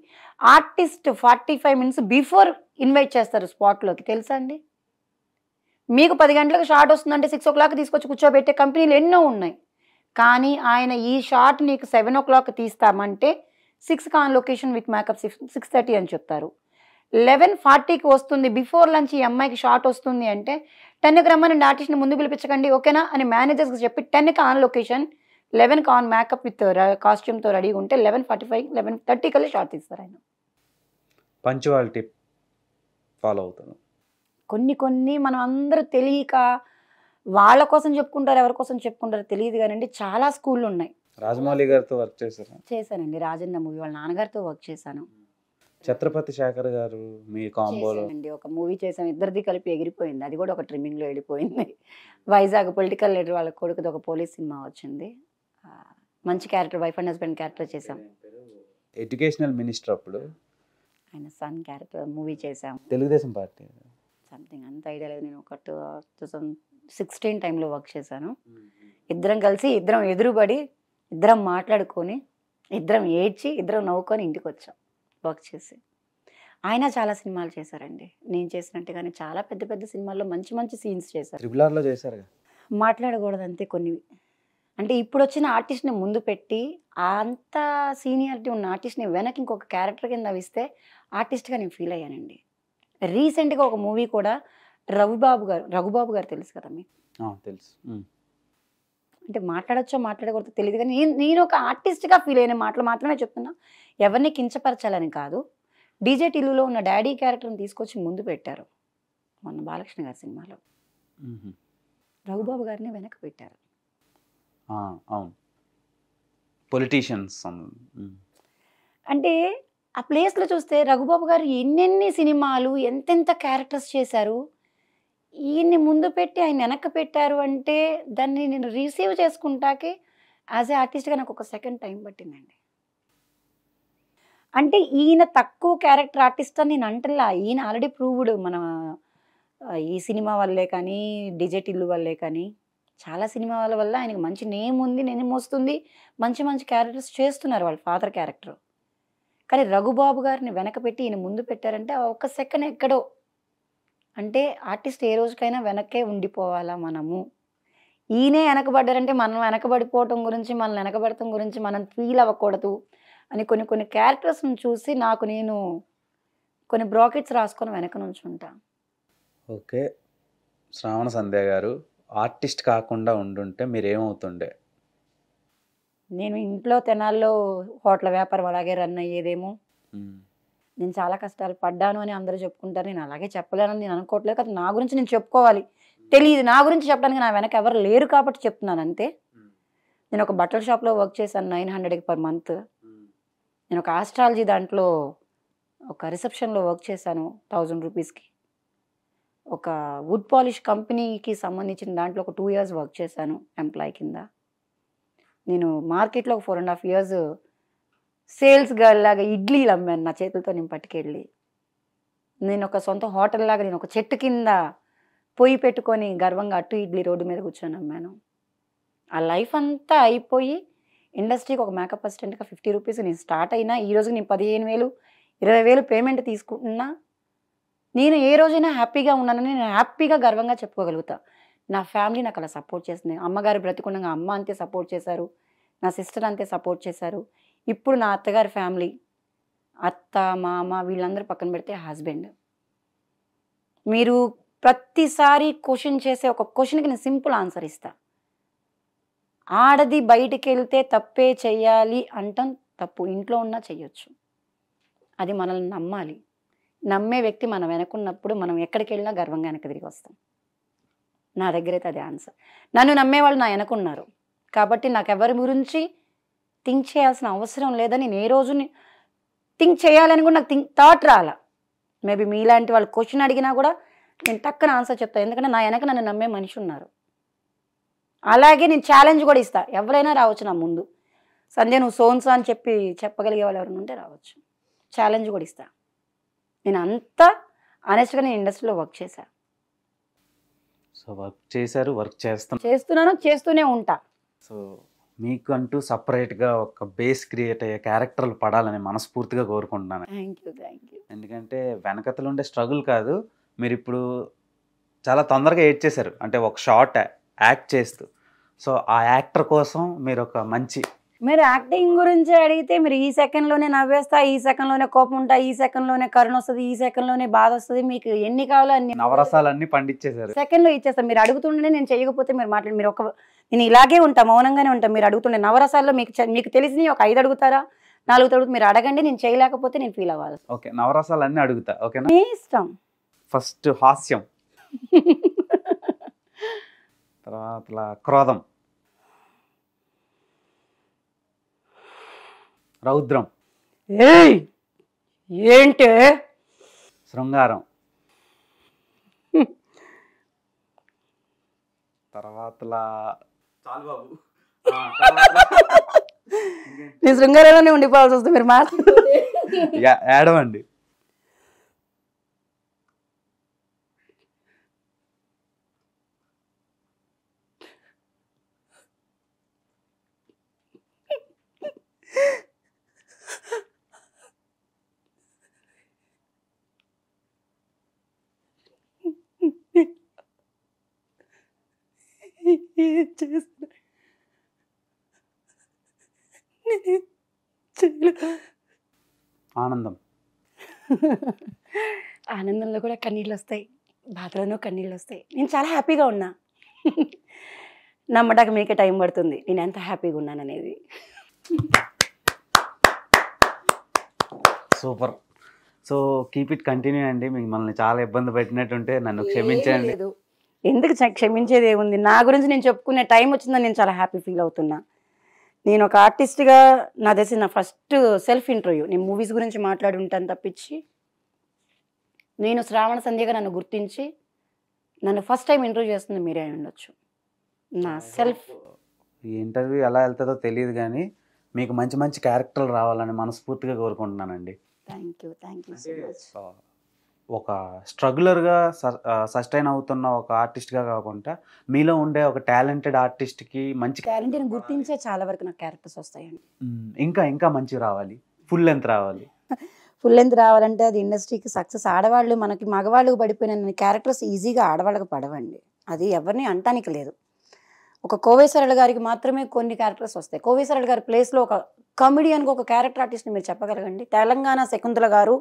artist forty five minutes before invite చేస్తారు స్పాట్లోకి తెలుసా అండి మీకు పది గంటలకు షార్ట్ వస్తుందంటే సిక్స్ ఓ క్లాక్ తీసుకొచ్చి కూర్చోబెట్టే కంపెనీలు ఎన్నో ఉన్నాయి కానీ ఆయన ఈ షార్ట్ నీకు సెవెన్ ఓ క్లాక్ తీస్తామంటే సిక్స్ కాన్ location with makeup six six thirty అని చెప్తారు లెవెన్ ఫార్టీకి వస్తుంది బిఫోర్ లంచ్ ఈ అమ్మాయికి షార్ట్ వస్తుంది అంటే టెన్కి రమ్మని ఆర్టిస్ట్ని ముందు పిలిపించకండి ఓకేనా అని మేనేజర్స్కి చెప్పి టెన్కి ఆన్ లొకేషన్ లెవెన్కి ఆన్ మేకప్ విత్ కాస్ట్యూమ్తో రెడీగా ఉంటే eleven forty five eleven thirty కల్లా షార్ట్ తీస్తారు ఆయన పంచువాలిటీ ఫాలో అవుతాను కొన్ని కొన్ని మనం అందరూ తెలియక వాళ్ళ కోసం చెప్పుకుంటారు ఎవరి కోసం చెప్పుకుంటారు తెలియదు కానండి చాలా స్కూళ్ళు ఉన్నాయి రాజమౌళి గారితో వర్క్ చేశారు చేశానండి రాజన్న మూవీ వాళ్ళ నాన్నగారితో వర్క్ చేశాను ఛత్రపతి శేఖర్ గారు మీ కాంబోలో అండి ఒక మూవీ చేసాం ఇద్దరిది కలిపి ఎగిరిపోయింది అది కూడా ఒక ట్రిమ్మింగ్లో వెళ్ళిపోయింది వైజాగ్ పొలిటికల్ లీడర్ వాళ్ళ కొడుకుది ఒక పోలీస్ సినిమా వచ్చింది మంచి character wife and husband character చేసాం ఎడ్యుకేషనల్ మినిస్టర్ అప్పుడు ఆయన సన్ క్యారెక్టర్ మూవీ చేసాం తెలుగుదేశం పార్టీ సంథింగ్ అంత ఐడియా లేదు నేను ఒక టూ థౌసండ్ సిక్స్టీన్ టైంలో వర్క్ చేశాను ఇద్దరం కలిసి ఇద్దరం ఎదురుబడి ఇద్దరం మాట్లాడుకొని ఇద్దరం ఏడ్చి ఇద్దరం నవ్వుకొని ఇంటికి వచ్చాం వర్క్ చేసి ఆయన చాలా సినిమాలు చేశారండి నేను చేసినట్టుగానే చాలా పెద్ద పెద్ద సినిమాల్లో మంచి మంచి సీన్స్ చేశారు మాట్లాడకూడదంతే మాట్లాడకూడదు అంతే కొన్ని అంటే ఇప్పుడు వచ్చిన ఆర్టిస్ట్ని ముందు పెట్టి అంత సీనియారిటీ ఉన్న ఆర్టిస్ట్ని వెనక్కి ఇంకొక క్యారెక్టర్ కింద ఇస్తే ఆర్టిస్ట్గా నేను ఫీల్ అయ్యానండి రీసెంట్గా ఒక మూవీ కూడా రఘుబాబు గారు రఘుబాబు గారు తెలుసు కదా మీకు తెలుసు అంటే మాట్లాడచ్చో మాట్లాడకూడదు తెలియదు కానీ నేను నేను ఒక ఆర్టిస్ట్గా ఫీల్ అయిన మాటలు మాత్రమే చెప్తున్నా ఎవరిని కించపరచాలని కాదు డీజే టిల్లులో ఉన్న డాడీ క్యారెక్టర్ని తీసుకొచ్చి ముందు పెట్టారు మొన్న బాలకృష్ణ గారి సినిమాలో రఘుబాబు గారిని వెనక పెట్టారు అంటే ఆ ప్లేస్లో చూస్తే రఘుబాబు గారు ఎన్నెన్ని సినిమాలు ఎంతెంత క్యారెక్టర్స్ చేశారు ఈయన్ని ముందు పెట్టి ఆయన వెనక పెట్టారు అంటే దాన్ని నేను రిసీవ్ చేసుకుంటాకి యాజ్ ఏ ఆర్టిస్ట్గా నాకు ఒక సెకండ్ టైం పట్టిందండి అంటే ఈయన తక్కువ క్యారెక్టర్ ఆర్టిస్ట్ అని నేను అంటలా ఈయన ఆల్రెడీ ప్రూవ్డ్ మన ఈ సినిమా వల్లే కానీ డిజిట్ ఇల్లు వల్లే కానీ చాలా సినిమాల వల్ల ఆయనకి మంచి నేమ్ ఉంది నేమ్ వస్తుంది మంచి మంచి క్యారెక్టర్స్ చేస్తున్నారు వాళ్ళ ఫాదర్ క్యారెక్టర్ కానీ రఘుబాబు గారిని వెనక పెట్టి ఈయన ముందు పెట్టారంటే ఒక సెకండ్ ఎక్కడో అంటే ఆర్టిస్ట్ ఏ రోజుకైనా వెనక్కే ఉండిపోవాలా మనము ఈయనే వెనకబడ్డారంటే మనం వెనకబడిపోవటం గురించి మనం వెనకబడటం గురించి మనం ఫీల్ అవ్వకూడదు అని కొన్ని కొన్ని క్యారెక్టర్స్ని చూసి నాకు నేను కొన్ని బ్రాకెట్స్ రాసుకొని వెనక నుంచి ఉంటా ఓకే శ్రావణ సంధ్య గారు ఆర్టిస్ట్ కాకుండా ఉండుంటే మీరు ఏమవుతుండే నేను ఇంట్లో తెనాల్లో హోటల్ వ్యాపారం అలాగే రన్ అయ్యేదేమో నేను చాలా కష్టాలు పడ్డాను అని అందరూ చెప్పుకుంటారు నేను అలాగే చెప్పలేనని నేను అనుకోవట్లేదు కదా నా గురించి నేను చెప్పుకోవాలి తెలియదు నా గురించి చెప్పడానికి నా వెనక ఎవరు లేరు కాబట్టి చెప్తున్నాను అంతే నేను ఒక బట్టల షాప్లో వర్క్ చేశాను నైన్ హండ్రెడ్కి పర్ మంత్ నేను ఒక ఆస్ట్రాలజీ దాంట్లో ఒక రిసెప్షన్లో వర్క్ చేశాను థౌజండ్ రూపీస్కి ఒక వుడ్ పాలిష్ కంపెనీకి సంబంధించిన దాంట్లో ఒక టూ ఇయర్స్ వర్క్ చేశాను ఎంప్లాయ్ కింద నేను మార్కెట్లో ఒక four and half years sales girl లాగా ఇడ్లీలు అమ్మాను నా చేతులతో నేను పట్టుకెళ్ళి నేను ఒక సొంత హోటల్ లాగా నేను ఒక చెట్టు కింద పొయ్యి పెట్టుకొని గర్వంగా అటు ఇడ్లీ రోడ్డు మీద కూర్చొని అమ్మాను ఆ లైఫ్ అంతా అయిపోయి ఇండస్ట్రీకి ఒక మేకప్ అసిస్టెంట్గా ఫిఫ్టీ రూపీస్ నేను స్టార్ట్ అయినా ఈరోజు నేను పదిహేను వేలు ఇరవై వేలు పేమెంట్ తీసుకుంటున్నా నేను ఏ రోజైనా హ్యాపీగా ఉన్నానని నేను హ్యాపీగా గర్వంగా చెప్పుకోగలుగుతా నా ఫ్యామిలీ నాకు అలా సపోర్ట్ చేస్తుంది అమ్మగారు బ్రతికుండగా అమ్మ అంతే సపోర్ట్ చేశారు నా సిస్టర్ అంతే సపోర్ట్ చేశారు ఇప్పుడు నా అత్తగారి ఫ్యామిలీ అత్త మామ వీళ్ళందరూ పక్కన పెడితే హస్బెండ్ మీరు ప్రతిసారి క్వశ్చన్ చేసే ఒక క్వశ్చన్కి నేను సింపుల్ ఆన్సర్ ఇస్తా ఆడది బయటికి వెళ్తే తప్పే చెయ్యాలి అంటాం తప్పు ఇంట్లో ఉన్నా చెయ్యొచ్చు అది మనల్ని నమ్మాలి నమ్మే వ్యక్తి మనం వెనకున్నప్పుడు మనం ఎక్కడికి వెళ్ళినా గర్వంగా వెనక తిరిగి వస్తాం నా దగ్గర అయితే అది ఆన్సర్ నన్ను నమ్మేవాళ్ళు నా వెనకున్నారు కాబట్టి నాకు గురించి థింక్ చేయాల్సిన అవసరం లేదని నేను ఏ రోజు థింక్ చేయాలని కూడా నాకు థింక్ థాట్ రాల మేబీ మీలాంటి వాళ్ళు క్వశ్చన్ అడిగినా కూడా నేను టక్కన ఆన్సర్ చెప్తాను ఎందుకంటే నా వెనక నన్ను నమ్మే మనిషి ఉన్నారు అలాగే నేను ఛాలెంజ్ కూడా ఇస్తా ఎవరైనా రావచ్చు నా ముందు సంజయ్ నువ్వు సోన్సో అని చెప్పి చెప్పగలిగే వాళ్ళు ఎవరైనా ఉంటే రావచ్చు ఛాలెంజ్ కూడా ఇస్తా నేను అంత అనేస్ట్గా నేను ఇండస్ట్రీలో వర్క్ చేశా సో వర్క్ చేశారు వర్క్ చేస్తాను చేస్తున్నాను చేస్తూనే ఉంటా సో మీకంటూ సపరేట్గా ఒక బేస్ క్రియేట్ అయ్యే క్యారెక్టర్లు పడాలని మనస్ఫూర్తిగా కోరుకుంటున్నాను థ్యాంక్ యూ థ్యాంక్ యూ ఎందుకంటే వెనకతలు ఉండే స్ట్రగుల్ కాదు మీరు ఇప్పుడు చాలా తొందరగా ఎయిట్ చేశారు అంటే ఒక షార్ట్ యాక్ట్ చేస్తూ సో ఆ యాక్టర్ కోసం మీరు ఒక మంచి మీరు యాక్టింగ్ గురించి అడిగితే మీరు ఈ సెకండ్లోనే నవ్వేస్తా ఈ సెకండ్లోనే కోపం ఉంటా ఈ సెకండ్లోనే కరుణ వస్తుంది ఈ సెకండ్లోనే బాధ వస్తుంది మీకు ఎన్ని కావాలో అన్ని నవరసాలన్నీ పండించేశారు సెకండ్లో ఇచ్చేస్తాను మీరు అడుగుతుండే నేను చేయకపోతే మీరు మాట్లాడి మీరు ఒక నేను ఇలాగే ఉంటా మౌనంగానే ఉంటాను మీరు అడుగుతుండే నవరసాల్లో మీకు మీకు తెలిసినవి ఒక ఐదు అడుగుతారా నాలుగు అడుగుతారు మీరు అడగండి నేను చేయలేకపోతే నేను ఫీల్ అవ్వాలి ఓకే నవరసాలు అన్నీ అడుగుతా ఓకే ఇష్టం ఫస్ట్ హాస్యం తర్వాత క్రోధం రౌద్రం ఏయ్ ఏంటి శృంగారం తర్వాత చాలు బాబు శృంగారంలోనే ఉండిపోవాల్సి వస్తుంది మీరు మాట్లాడు యాడమ్ ఏం చేసిన ఆనందం ఆనందంలో కూడా కన్నీళ్ళు వస్తాయి బాధలోనూ కన్నీళ్ళు వస్తాయి నేను చాలా హ్యాపీగా ఉన్నా నమ్మడానికి మీకే టైం పడుతుంది నేను ఎంత హ్యాపీగా ఉన్నాను అనేది super so keep it continue అండి మిమ్మల్ని చాలా ఇబ్బంది పెట్టినట్టుంటే నన్ను క్షమించండి ఎందుకు క్షమించేది ఏముంది నా గురించి నేను చెప్పుకునే టైం వచ్చిందని నేను చాలా హ్యాపీ ఫీల్ అవుతున్నా నేను ఒక ఆర్టిస్ట్గా నా దశ నా ఫస్ట్ సెల్ఫ్ ఇంటర్వ్యూ నేను మూవీస్ గురించి మాట్లాడి ఉంటాను తప్పించి నేను శ్రావణ సంధ్యగా నన్ను గుర్తించి నన్ను ఫస్ట్ టైం ఇంటర్వ్యూ చేస్తుంది మీరే ఉండొచ్చు నా సెల్ఫ్ ఈ ఇంటర్వ్యూ ఎలా వెళ్తుందో తెలియదు కానీ మీకు మంచి మంచి క్యారెక్టర్లు రావాలని మనస్ఫూర్తిగా కోరుకుంటున్నానండి thank you thank you so much ఒక స్ట్రగులర్గా సస్టైన్ అవుతున్న ఒక ఆర్టిస్ట్గా కాకుండా మీలో ఉండే ఒక టాలెంటెడ్ ఆర్టిస్ట్కి మంచి టాలెంటెడ్ గుర్తించే చాలా వరకు నాకు క్యారెక్టర్స్ వస్తాయండి ఇంకా ఇంకా మంచి రావాలి ఫుల్ లెంత్ రావాలి ఫుల్ లెంత్ రావాలంటే అది ఇండస్ట్రీకి సక్సెస్ ఆడవాళ్ళు మనకి మగవాళ్ళు పడిపోయిన క్యారెక్టర్స్ ఈజీగా ఆడవాళ్ళకి పడవండి అది ఎవరిని అంటానికి లేదు ఒక కోవేశ్వరల్ గారికి మాత్రమే కొన్ని క్యారెక్టర్స్ వస్తాయి కోవేశ్వరల్ గారి ప్లేస్లో ఒక కామెడియన్కి ఒక క్యారెక్టర్ ఆర్టిస్ట్ని మీరు చెప్పగలగండి తెలంగాణ శకుంతల గారు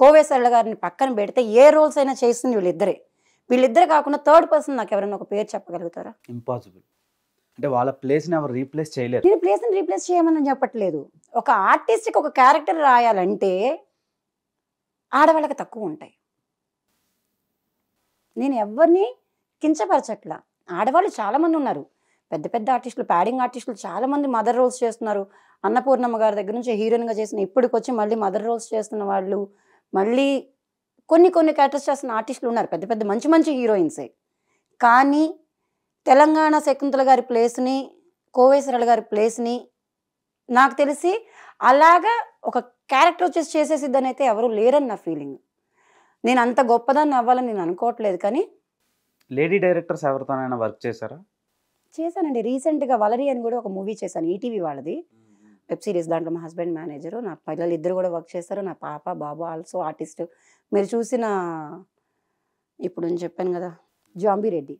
కోవేశ్వరల్ గారిని పక్కన పెడితే ఏ రోల్స్ అయినా చేస్తుంది వీళ్ళిద్దరే వీళ్ళిద్దరే కాకుండా థర్డ్ పర్సన్ నాకు ఎవరైనా ఒక పేరు చెప్పగలుగుతారా ఇంపాసిబుల్ అంటే వాళ్ళ ప్లేస్ని ఎవరు రీప్లేస్ చేయలేరు నేను ప్లేస్ని రీప్లేస్ చేయమని చెప్పట్లేదు ఒక ఆర్టిస్ట్కి ఒక క్యారెక్టర్ రాయాలంటే ఆడవాళ్ళకి తక్కువ ఉంటాయి నేను ఎవరిని కించపరచట్లా ఆడవాళ్ళు చాలామంది ఉన్నారు పెద్ద పెద్ద ఆర్టిస్టులు ప్యాడింగ్ ఆర్టిస్టులు మంది మదర్ రోల్స్ చేస్తున్నారు అన్నపూర్ణమ్మ గారి దగ్గర నుంచి హీరోయిన్గా చేసిన ఇప్పటికొచ్చి మళ్ళీ మదర్ రోల్స్ చేస్తున్న వాళ్ళు మళ్ళీ కొన్ని కొన్ని క్యారెక్టర్స్ చేస్తున్న ఆర్టిస్టులు ఉన్నారు పెద్ద పెద్ద మంచి మంచి హీరోయిన్సే కానీ తెలంగాణ శకుంతల గారి ప్లేస్ని కోవేశ్వరాల గారి ప్లేస్ని నాకు తెలిసి అలాగా ఒక క్యారెక్టర్ వచ్చేసి చేసేసిద్దని అయితే ఎవరు లేరని నా ఫీలింగ్ నేను అంత గొప్పదాన్ని అవ్వాలని నేను అనుకోవట్లేదు కానీ లేడీ డైరెక్టర్స్ ఎవరితోనైనా వర్క్ చేశారా చేశానండి రీసెంట్గా వలరి అని కూడా ఒక మూవీ చేశాను ఈటీవీ వాళ్ళది వెబ్ సిరీస్ దాంట్లో మా హస్బెండ్ మేనేజరు నా పిల్లలు ఇద్దరు కూడా వర్క్ చేస్తారు నా పాప బాబు ఆల్సో ఆర్టిస్ట్ మీరు చూసిన ఇప్పుడు నేను చెప్పాను కదా రెడ్డి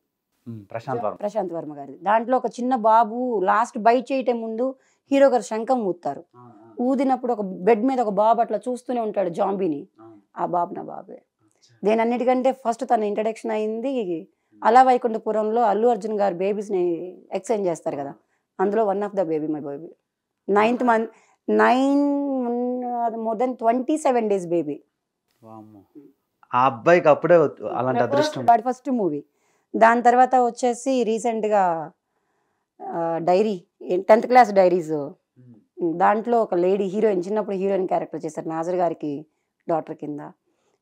ప్రశాంత్ వర్మ ప్రశాంత్ వర్మ గారి దాంట్లో ఒక చిన్న బాబు లాస్ట్ బైట్ చేయటం ముందు హీరో గారు శంఖం ఊతారు ఊదినప్పుడు ఒక బెడ్ మీద ఒక బాబు అట్లా చూస్తూనే ఉంటాడు జాంబీని ఆ బాబు నా బాబే దేని అన్నిటికంటే ఫస్ట్ తన ఇంట్రడక్షన్ అయింది అలా వైకుంఠపురంలో అల్లు అర్జున్ గారు బేబీస్ని ఎక్స్చేంజ్ చేస్తారు కదా అందులో one of the baby my baby ninth month nine more than twenty seven days baby ఆ అబ్బాయికి అప్పుడే అలాంటి అదృష్టం ఫస్ట్ మూవీ దాని తర్వాత వచ్చేసి రీసెంట్గా డైరీ టెన్త్ క్లాస్ డైరీస్ దాంట్లో ఒక లేడీ హీరోయిన్ చిన్నప్పుడు హీరోయిన్ క్యారెక్టర్ చేశారు నాజర్ గారికి డాటర్ కింద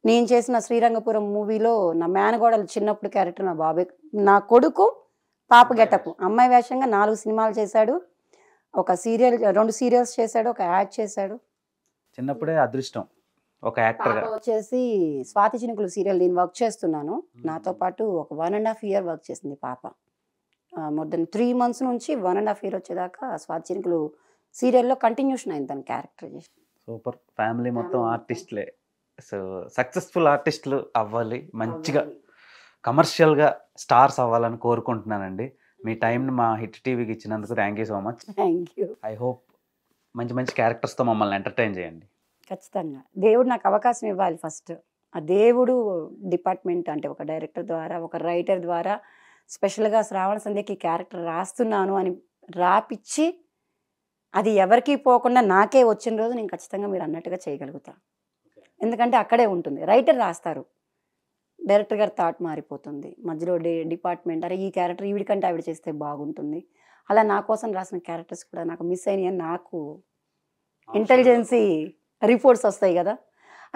నేను చేసిన శ్రీరంగపురం మూవీలో నా మేనగోడలు చిన్నప్పుడు క్యారెక్టర్ నా బాబే నా కొడుకు పాప గెటప్ అమ్మాయి వేషంగా నాలుగు సినిమాలు చేశాడు ఒక సీరియల్ రెండు సీరియల్స్ చేశాడు ఒక యాడ్ చేశాడు చిన్నప్పుడే అదృష్టం ఒక యాక్టర్ వచ్చేసి స్వాతి చినుకులు సీరియల్ నేను వర్క్ చేస్తున్నాను నాతో పాటు ఒక one and half year work చేసింది పాప మోర్ దెన్ త్రీ మంత్స్ నుంచి వన్ అండ్ హాఫ్ ఇయర్ వచ్చేదాకా స్వాతి చినుకులు సీరియల్లో కంటిన్యూషన్ అయింది తన క్యారెక్టర్ సూపర్ ఫ్యామిలీ మొత్తం ఆర్టిస్ట్లే సో సక్సెస్ఫుల్ ఆర్టిస్టులు అవ్వాలి మంచిగా కమర్షియల్గా స్టార్స్ అవ్వాలని కోరుకుంటున్నానండి మీ టైంని మా హిట్ టీవీకి ఇచ్చినందుకు thank you so much thank you I hope మంచి మంచి క్యారెక్టర్స్తో మమ్మల్ని ఎంటర్టైన్ చేయండి ఖచ్చితంగా దేవుడు నాకు అవకాశం ఇవ్వాలి ఫస్ట్ ఆ దేవుడు డిపార్ట్మెంట్ అంటే ఒక డైరెక్టర్ ద్వారా ఒక రైటర్ ద్వారా స్పెషల్గా శ్రావణ సంధ్యకి క్యారెక్టర్ రాస్తున్నాను అని రాపిచ్చి అది ఎవరికి పోకుండా నాకే వచ్చిన రోజు నేను ఖచ్చితంగా మీరు అన్నట్టుగా చేయగలుగుతాను ఎందుకంటే అక్కడే ఉంటుంది రైటర్ రాస్తారు డైరెక్టర్ గారు థాట్ మారిపోతుంది మధ్యలో డి డిపార్ట్మెంట్ అరే ఈ క్యారెక్టర్ ఈవిడికంటే ఆవిడ చేస్తే బాగుంటుంది అలా నా కోసం రాసిన క్యారెక్టర్స్ కూడా నాకు మిస్ అయినాయని నాకు ఇంటెలిజెన్సీ రిపోర్ట్స్ వస్తాయి కదా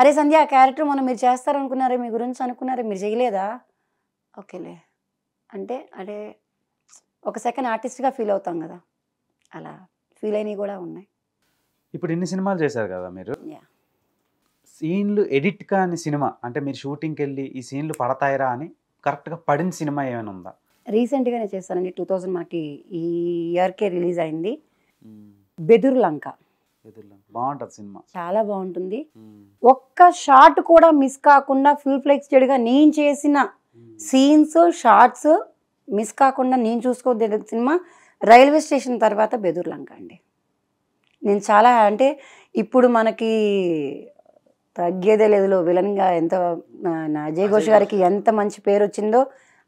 అరే సంధ్య ఆ క్యారెక్టర్ మనం మీరు చేస్తారనుకున్నారే మీ గురించి అనుకున్నారే మీరు చేయలేదా ఓకేలే అంటే అరే ఒక సెకండ్ ఆర్టిస్ట్గా ఫీల్ అవుతాం కదా అలా ఫీల్ అయినవి కూడా ఉన్నాయి ఇప్పుడు ఇన్ని సినిమాలు చేశారు కదా మీరు యా సీన్లు ఎడిట్ కాని సినిమా అంటే మీరు షూటింగ్కి వెళ్ళి ఈ సీన్లు పడతాయిరా అని కరెక్ట్గా పడిన సినిమా ఏమైనా ఉందా రీసెంట్గానే చేస్తానండి టూ థౌజండ్ మాకి ఈ ఇయర్కే రిలీజ్ అయింది బెదురు లంక బాగుంటుంది సినిమా చాలా బాగుంటుంది ఒక్క షాట్ కూడా మిస్ కాకుండా ఫుల్ ఫ్లెక్స్డ్గా నేను చేసిన సీన్స్ షార్ట్స్ మిస్ కాకుండా నేను చూసుకోదగిన సినిమా రైల్వే స్టేషన్ తర్వాత బెదుర్లంక అండి నేను చాలా అంటే ఇప్పుడు మనకి తగ్గేదే లేదులో విలన్గా ఎంత నా అజయ్ ఘోష్ గారికి ఎంత మంచి పేరు వచ్చిందో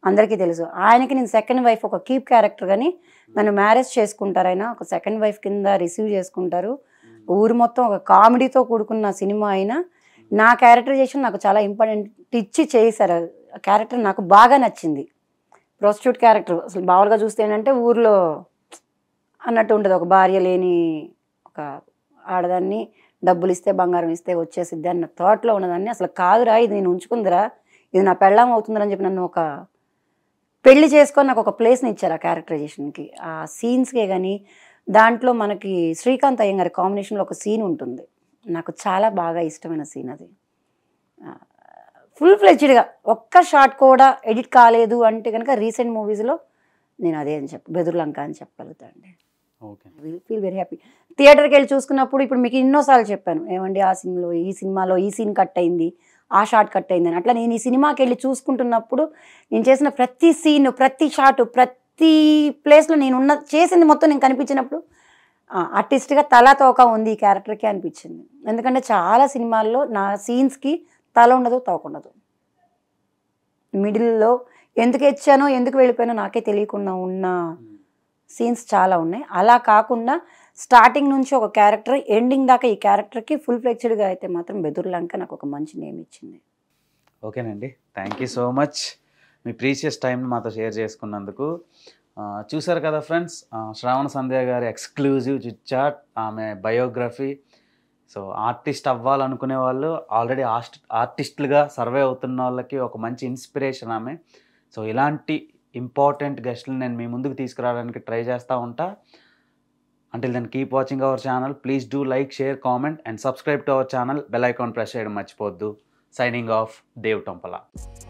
అందరికీ తెలుసు ఆయనకి నేను సెకండ్ వైఫ్ ఒక కీప్ క్యారెక్టర్ కానీ నన్ను మ్యారేజ్ చేసుకుంటారు ఆయన ఒక సెకండ్ వైఫ్ కింద రిసీవ్ చేసుకుంటారు ఊరు మొత్తం ఒక కామెడీతో కూడుకున్న సినిమా అయినా నా క్యారెక్టరైజేషన్ నాకు చాలా ఇంపార్టెంట్ ఇచ్చి చేశారు క్యారెక్టర్ నాకు బాగా నచ్చింది ప్రాస్టిట్యూట్ క్యారెక్టర్ అసలు మామూలుగా చూస్తే ఏంటంటే ఊర్లో అన్నట్టు ఉంటుంది ఒక భార్య లేని ఒక ఆడదాన్ని డబ్బులు ఇస్తే బంగారం ఇస్తే వచ్చేసిద్ది అన్న థాట్లో ఉన్నదాన్ని అసలు కాదురా ఇది నేను ఉంచుకుందిరా ఇది నా పెళ్ళాం అవుతుందని చెప్పి నన్ను ఒక పెళ్లి చేసుకొని నాకు ఒక ప్లేస్ని ఇచ్చారు ఆ క్యారెక్టరైజేషన్కి ఆ సీన్స్కే కానీ దాంట్లో మనకి శ్రీకాంత్ అయ్యం గారి కాంబినేషన్లో ఒక సీన్ ఉంటుంది నాకు చాలా బాగా ఇష్టమైన సీన్ అది ఫుల్ ఫ్లెచ్డ్గా ఒక్క షాట్ కూడా ఎడిట్ కాలేదు అంటే కనుక రీసెంట్ మూవీస్లో నేను అదే అని చెప్ప బెదుర్లంక అని చెప్పగలుగుతాను అండి ఫీల్ వెరీ హ్యాపీ థియేటర్కి వెళ్ళి చూసుకున్నప్పుడు ఇప్పుడు మీకు ఎన్నోసార్లు చెప్పాను ఏమండి ఆ సినిమాలో ఈ సినిమాలో ఈ సీన్ కట్ అయింది ఆ షాట్ కట్ అయింది అని అట్లా నేను ఈ సినిమాకి వెళ్ళి చూసుకుంటున్నప్పుడు నేను చేసిన ప్రతి సీన్ ప్రతి షాట్ ప్రతి ప్లేస్లో నేను ఉన్న చేసింది మొత్తం నేను కనిపించినప్పుడు ఆర్టిస్ట్గా తల తోక ఉంది ఈ క్యారెక్టర్కి అనిపించింది ఎందుకంటే చాలా సినిమాల్లో నా సీన్స్కి తల ఉండదు తోక ఉండదు మిడిల్లో ఎందుకు ఇచ్చానో ఎందుకు వెళ్ళిపోయానో నాకే తెలియకుండా ఉన్న సీన్స్ చాలా ఉన్నాయి అలా కాకుండా స్టార్టింగ్ నుంచి ఒక క్యారెక్టర్ ఎండింగ్ దాకా ఈ క్యారెక్టర్కి ఫుల్ ఫ్లెక్స్డ్గా అయితే మాత్రం బెదుర్లంక నాకు ఒక మంచి నేమ్ ఇచ్చింది ఓకేనండి థ్యాంక్ యూ సో మచ్ మీ ప్రీషియస్ టైం మాతో షేర్ చేసుకున్నందుకు చూసారు కదా ఫ్రెండ్స్ శ్రావణ సంధ్య గారి ఎక్స్క్లూజివ్ చిచ్చాట్ ఆమె బయోగ్రఫీ సో ఆర్టిస్ట్ అవ్వాలనుకునే వాళ్ళు ఆల్రెడీ ఆర్టిస్ట్లుగా సర్వే అవుతున్న వాళ్ళకి ఒక మంచి ఇన్స్పిరేషన్ ఆమె సో ఇలాంటి ఇంపార్టెంట్ గెస్ట్లు నేను మీ ముందుకు తీసుకురావడానికి ట్రై చేస్తూ ఉంటా అంటే then keep watching our channel please do like share comment and subscribe to our channel bell icon press చేయడం మర్చిపోద్దు సైనింగ్ ఆఫ్ దేవ్ టొంపల